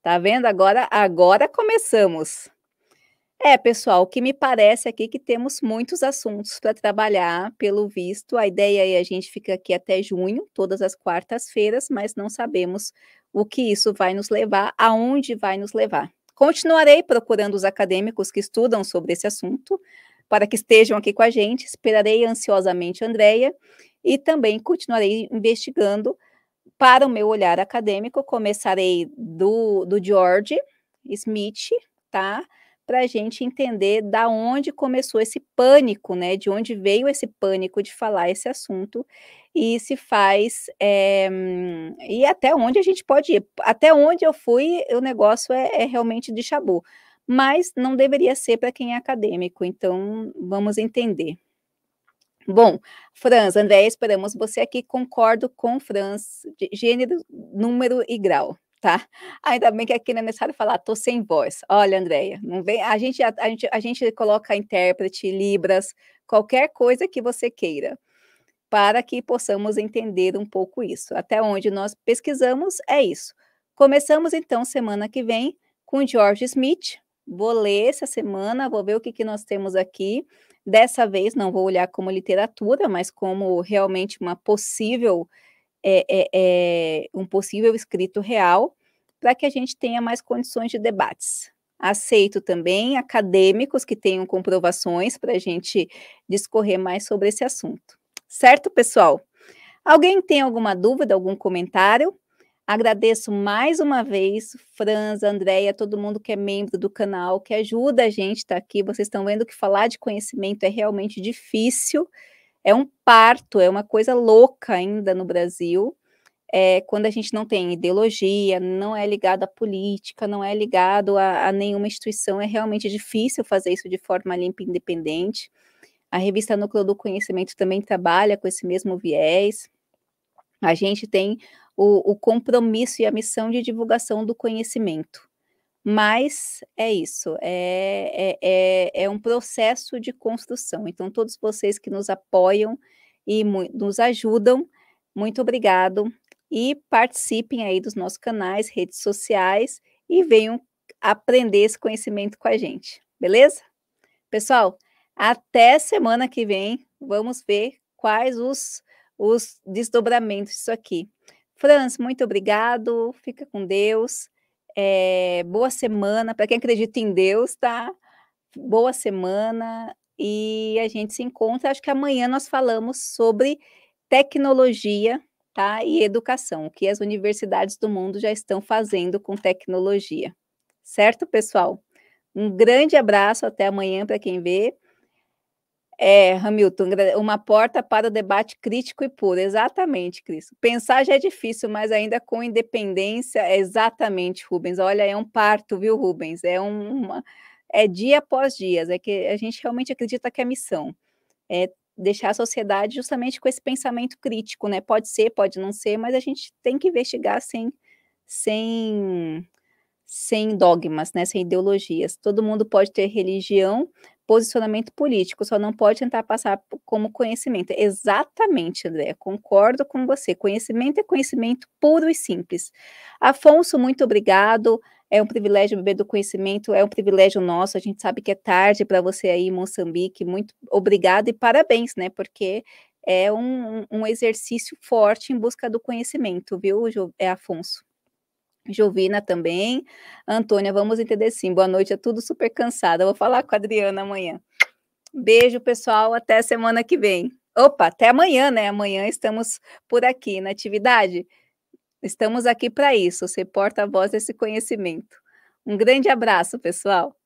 Tá vendo? Agora, agora começamos. É, pessoal, o que me parece aqui é que temos muitos assuntos para trabalhar, pelo visto. A ideia é a gente fica aqui até junho, todas as quartas-feiras, mas não sabemos o que isso vai nos levar, aonde vai nos levar. Continuarei procurando os acadêmicos que estudam sobre esse assunto para que estejam aqui com a gente. Esperarei ansiosamente Andrea, e também continuarei investigando para o meu olhar acadêmico. Começarei do, do George Smith, tá? para a gente entender da onde começou esse pânico, né? De onde veio esse pânico de falar esse assunto e se faz é, e até onde a gente pode ir. Até onde eu fui, o negócio é, é realmente de chabu, mas não deveria ser para quem é acadêmico. Então vamos entender. Bom, Franz, André, esperamos você aqui. Concordo com Franz, gênero, número e grau tá? Ainda bem que aqui não é necessário falar, tô sem voz. Olha, Andréia, não vem. A gente, a, a, gente, a gente coloca intérprete, libras, qualquer coisa que você queira, para que possamos entender um pouco isso. Até onde nós pesquisamos é isso. Começamos então semana que vem com George Smith. Vou ler essa semana, vou ver o que, que nós temos aqui. Dessa vez não vou olhar como literatura, mas como realmente uma possível é, é, é, um possível escrito real para que a gente tenha mais condições de debates. Aceito também acadêmicos que tenham comprovações para a gente discorrer mais sobre esse assunto. Certo, pessoal? Alguém tem alguma dúvida, algum comentário? Agradeço mais uma vez, Franz, Andréia, todo mundo que é membro do canal, que ajuda a gente estar tá aqui. Vocês estão vendo que falar de conhecimento é realmente difícil, é um parto, é uma coisa louca ainda no Brasil é, quando a gente não tem ideologia, não é ligado à política, não é ligado a, a nenhuma instituição, é realmente difícil fazer isso de forma limpa e independente. A revista Núcleo do Conhecimento também trabalha com esse mesmo viés. A gente tem o, o compromisso e a missão de divulgação do conhecimento. Mas é isso, é, é, é, é um processo de construção. Então, todos vocês que nos apoiam e nos ajudam, muito obrigado e participem aí dos nossos canais, redes sociais e venham aprender esse conhecimento com a gente, beleza? Pessoal, até semana que vem, vamos ver quais os, os desdobramentos disso aqui. Franz, muito obrigado, fica com Deus, é, boa semana, para quem acredita em Deus, tá? Boa semana e a gente se encontra, acho que amanhã nós falamos sobre tecnologia tá? e educação, o que as universidades do mundo já estão fazendo com tecnologia. Certo, pessoal? Um grande abraço, até amanhã para quem vê. É, Hamilton, uma porta para o debate crítico e puro. Exatamente, Cris. Pensar já é difícil, mas ainda com independência, é exatamente, Rubens. Olha, é um parto, viu, Rubens? É um, uma, é dia após dia. É que a gente realmente acredita que é missão. É deixar a sociedade justamente com esse pensamento crítico, né? Pode ser, pode não ser, mas a gente tem que investigar sem sem sem dogmas, né? Sem ideologias. Todo mundo pode ter religião, posicionamento político, só não pode tentar passar como conhecimento. Exatamente, André, concordo com você. Conhecimento é conhecimento puro e simples. Afonso, muito obrigado. É um privilégio beber do conhecimento, é um privilégio nosso. A gente sabe que é tarde para você aí Moçambique. Muito obrigado e parabéns, né? Porque é um, um exercício forte em busca do conhecimento, viu, é Afonso? Jovina também. Antônia, vamos entender sim. Boa noite, é tudo super cansada. Vou falar com a Adriana amanhã. Beijo, pessoal. Até semana que vem. Opa, até amanhã, né? Amanhã estamos por aqui na atividade. Estamos aqui para isso, ser porta-voz desse conhecimento. Um grande abraço, pessoal!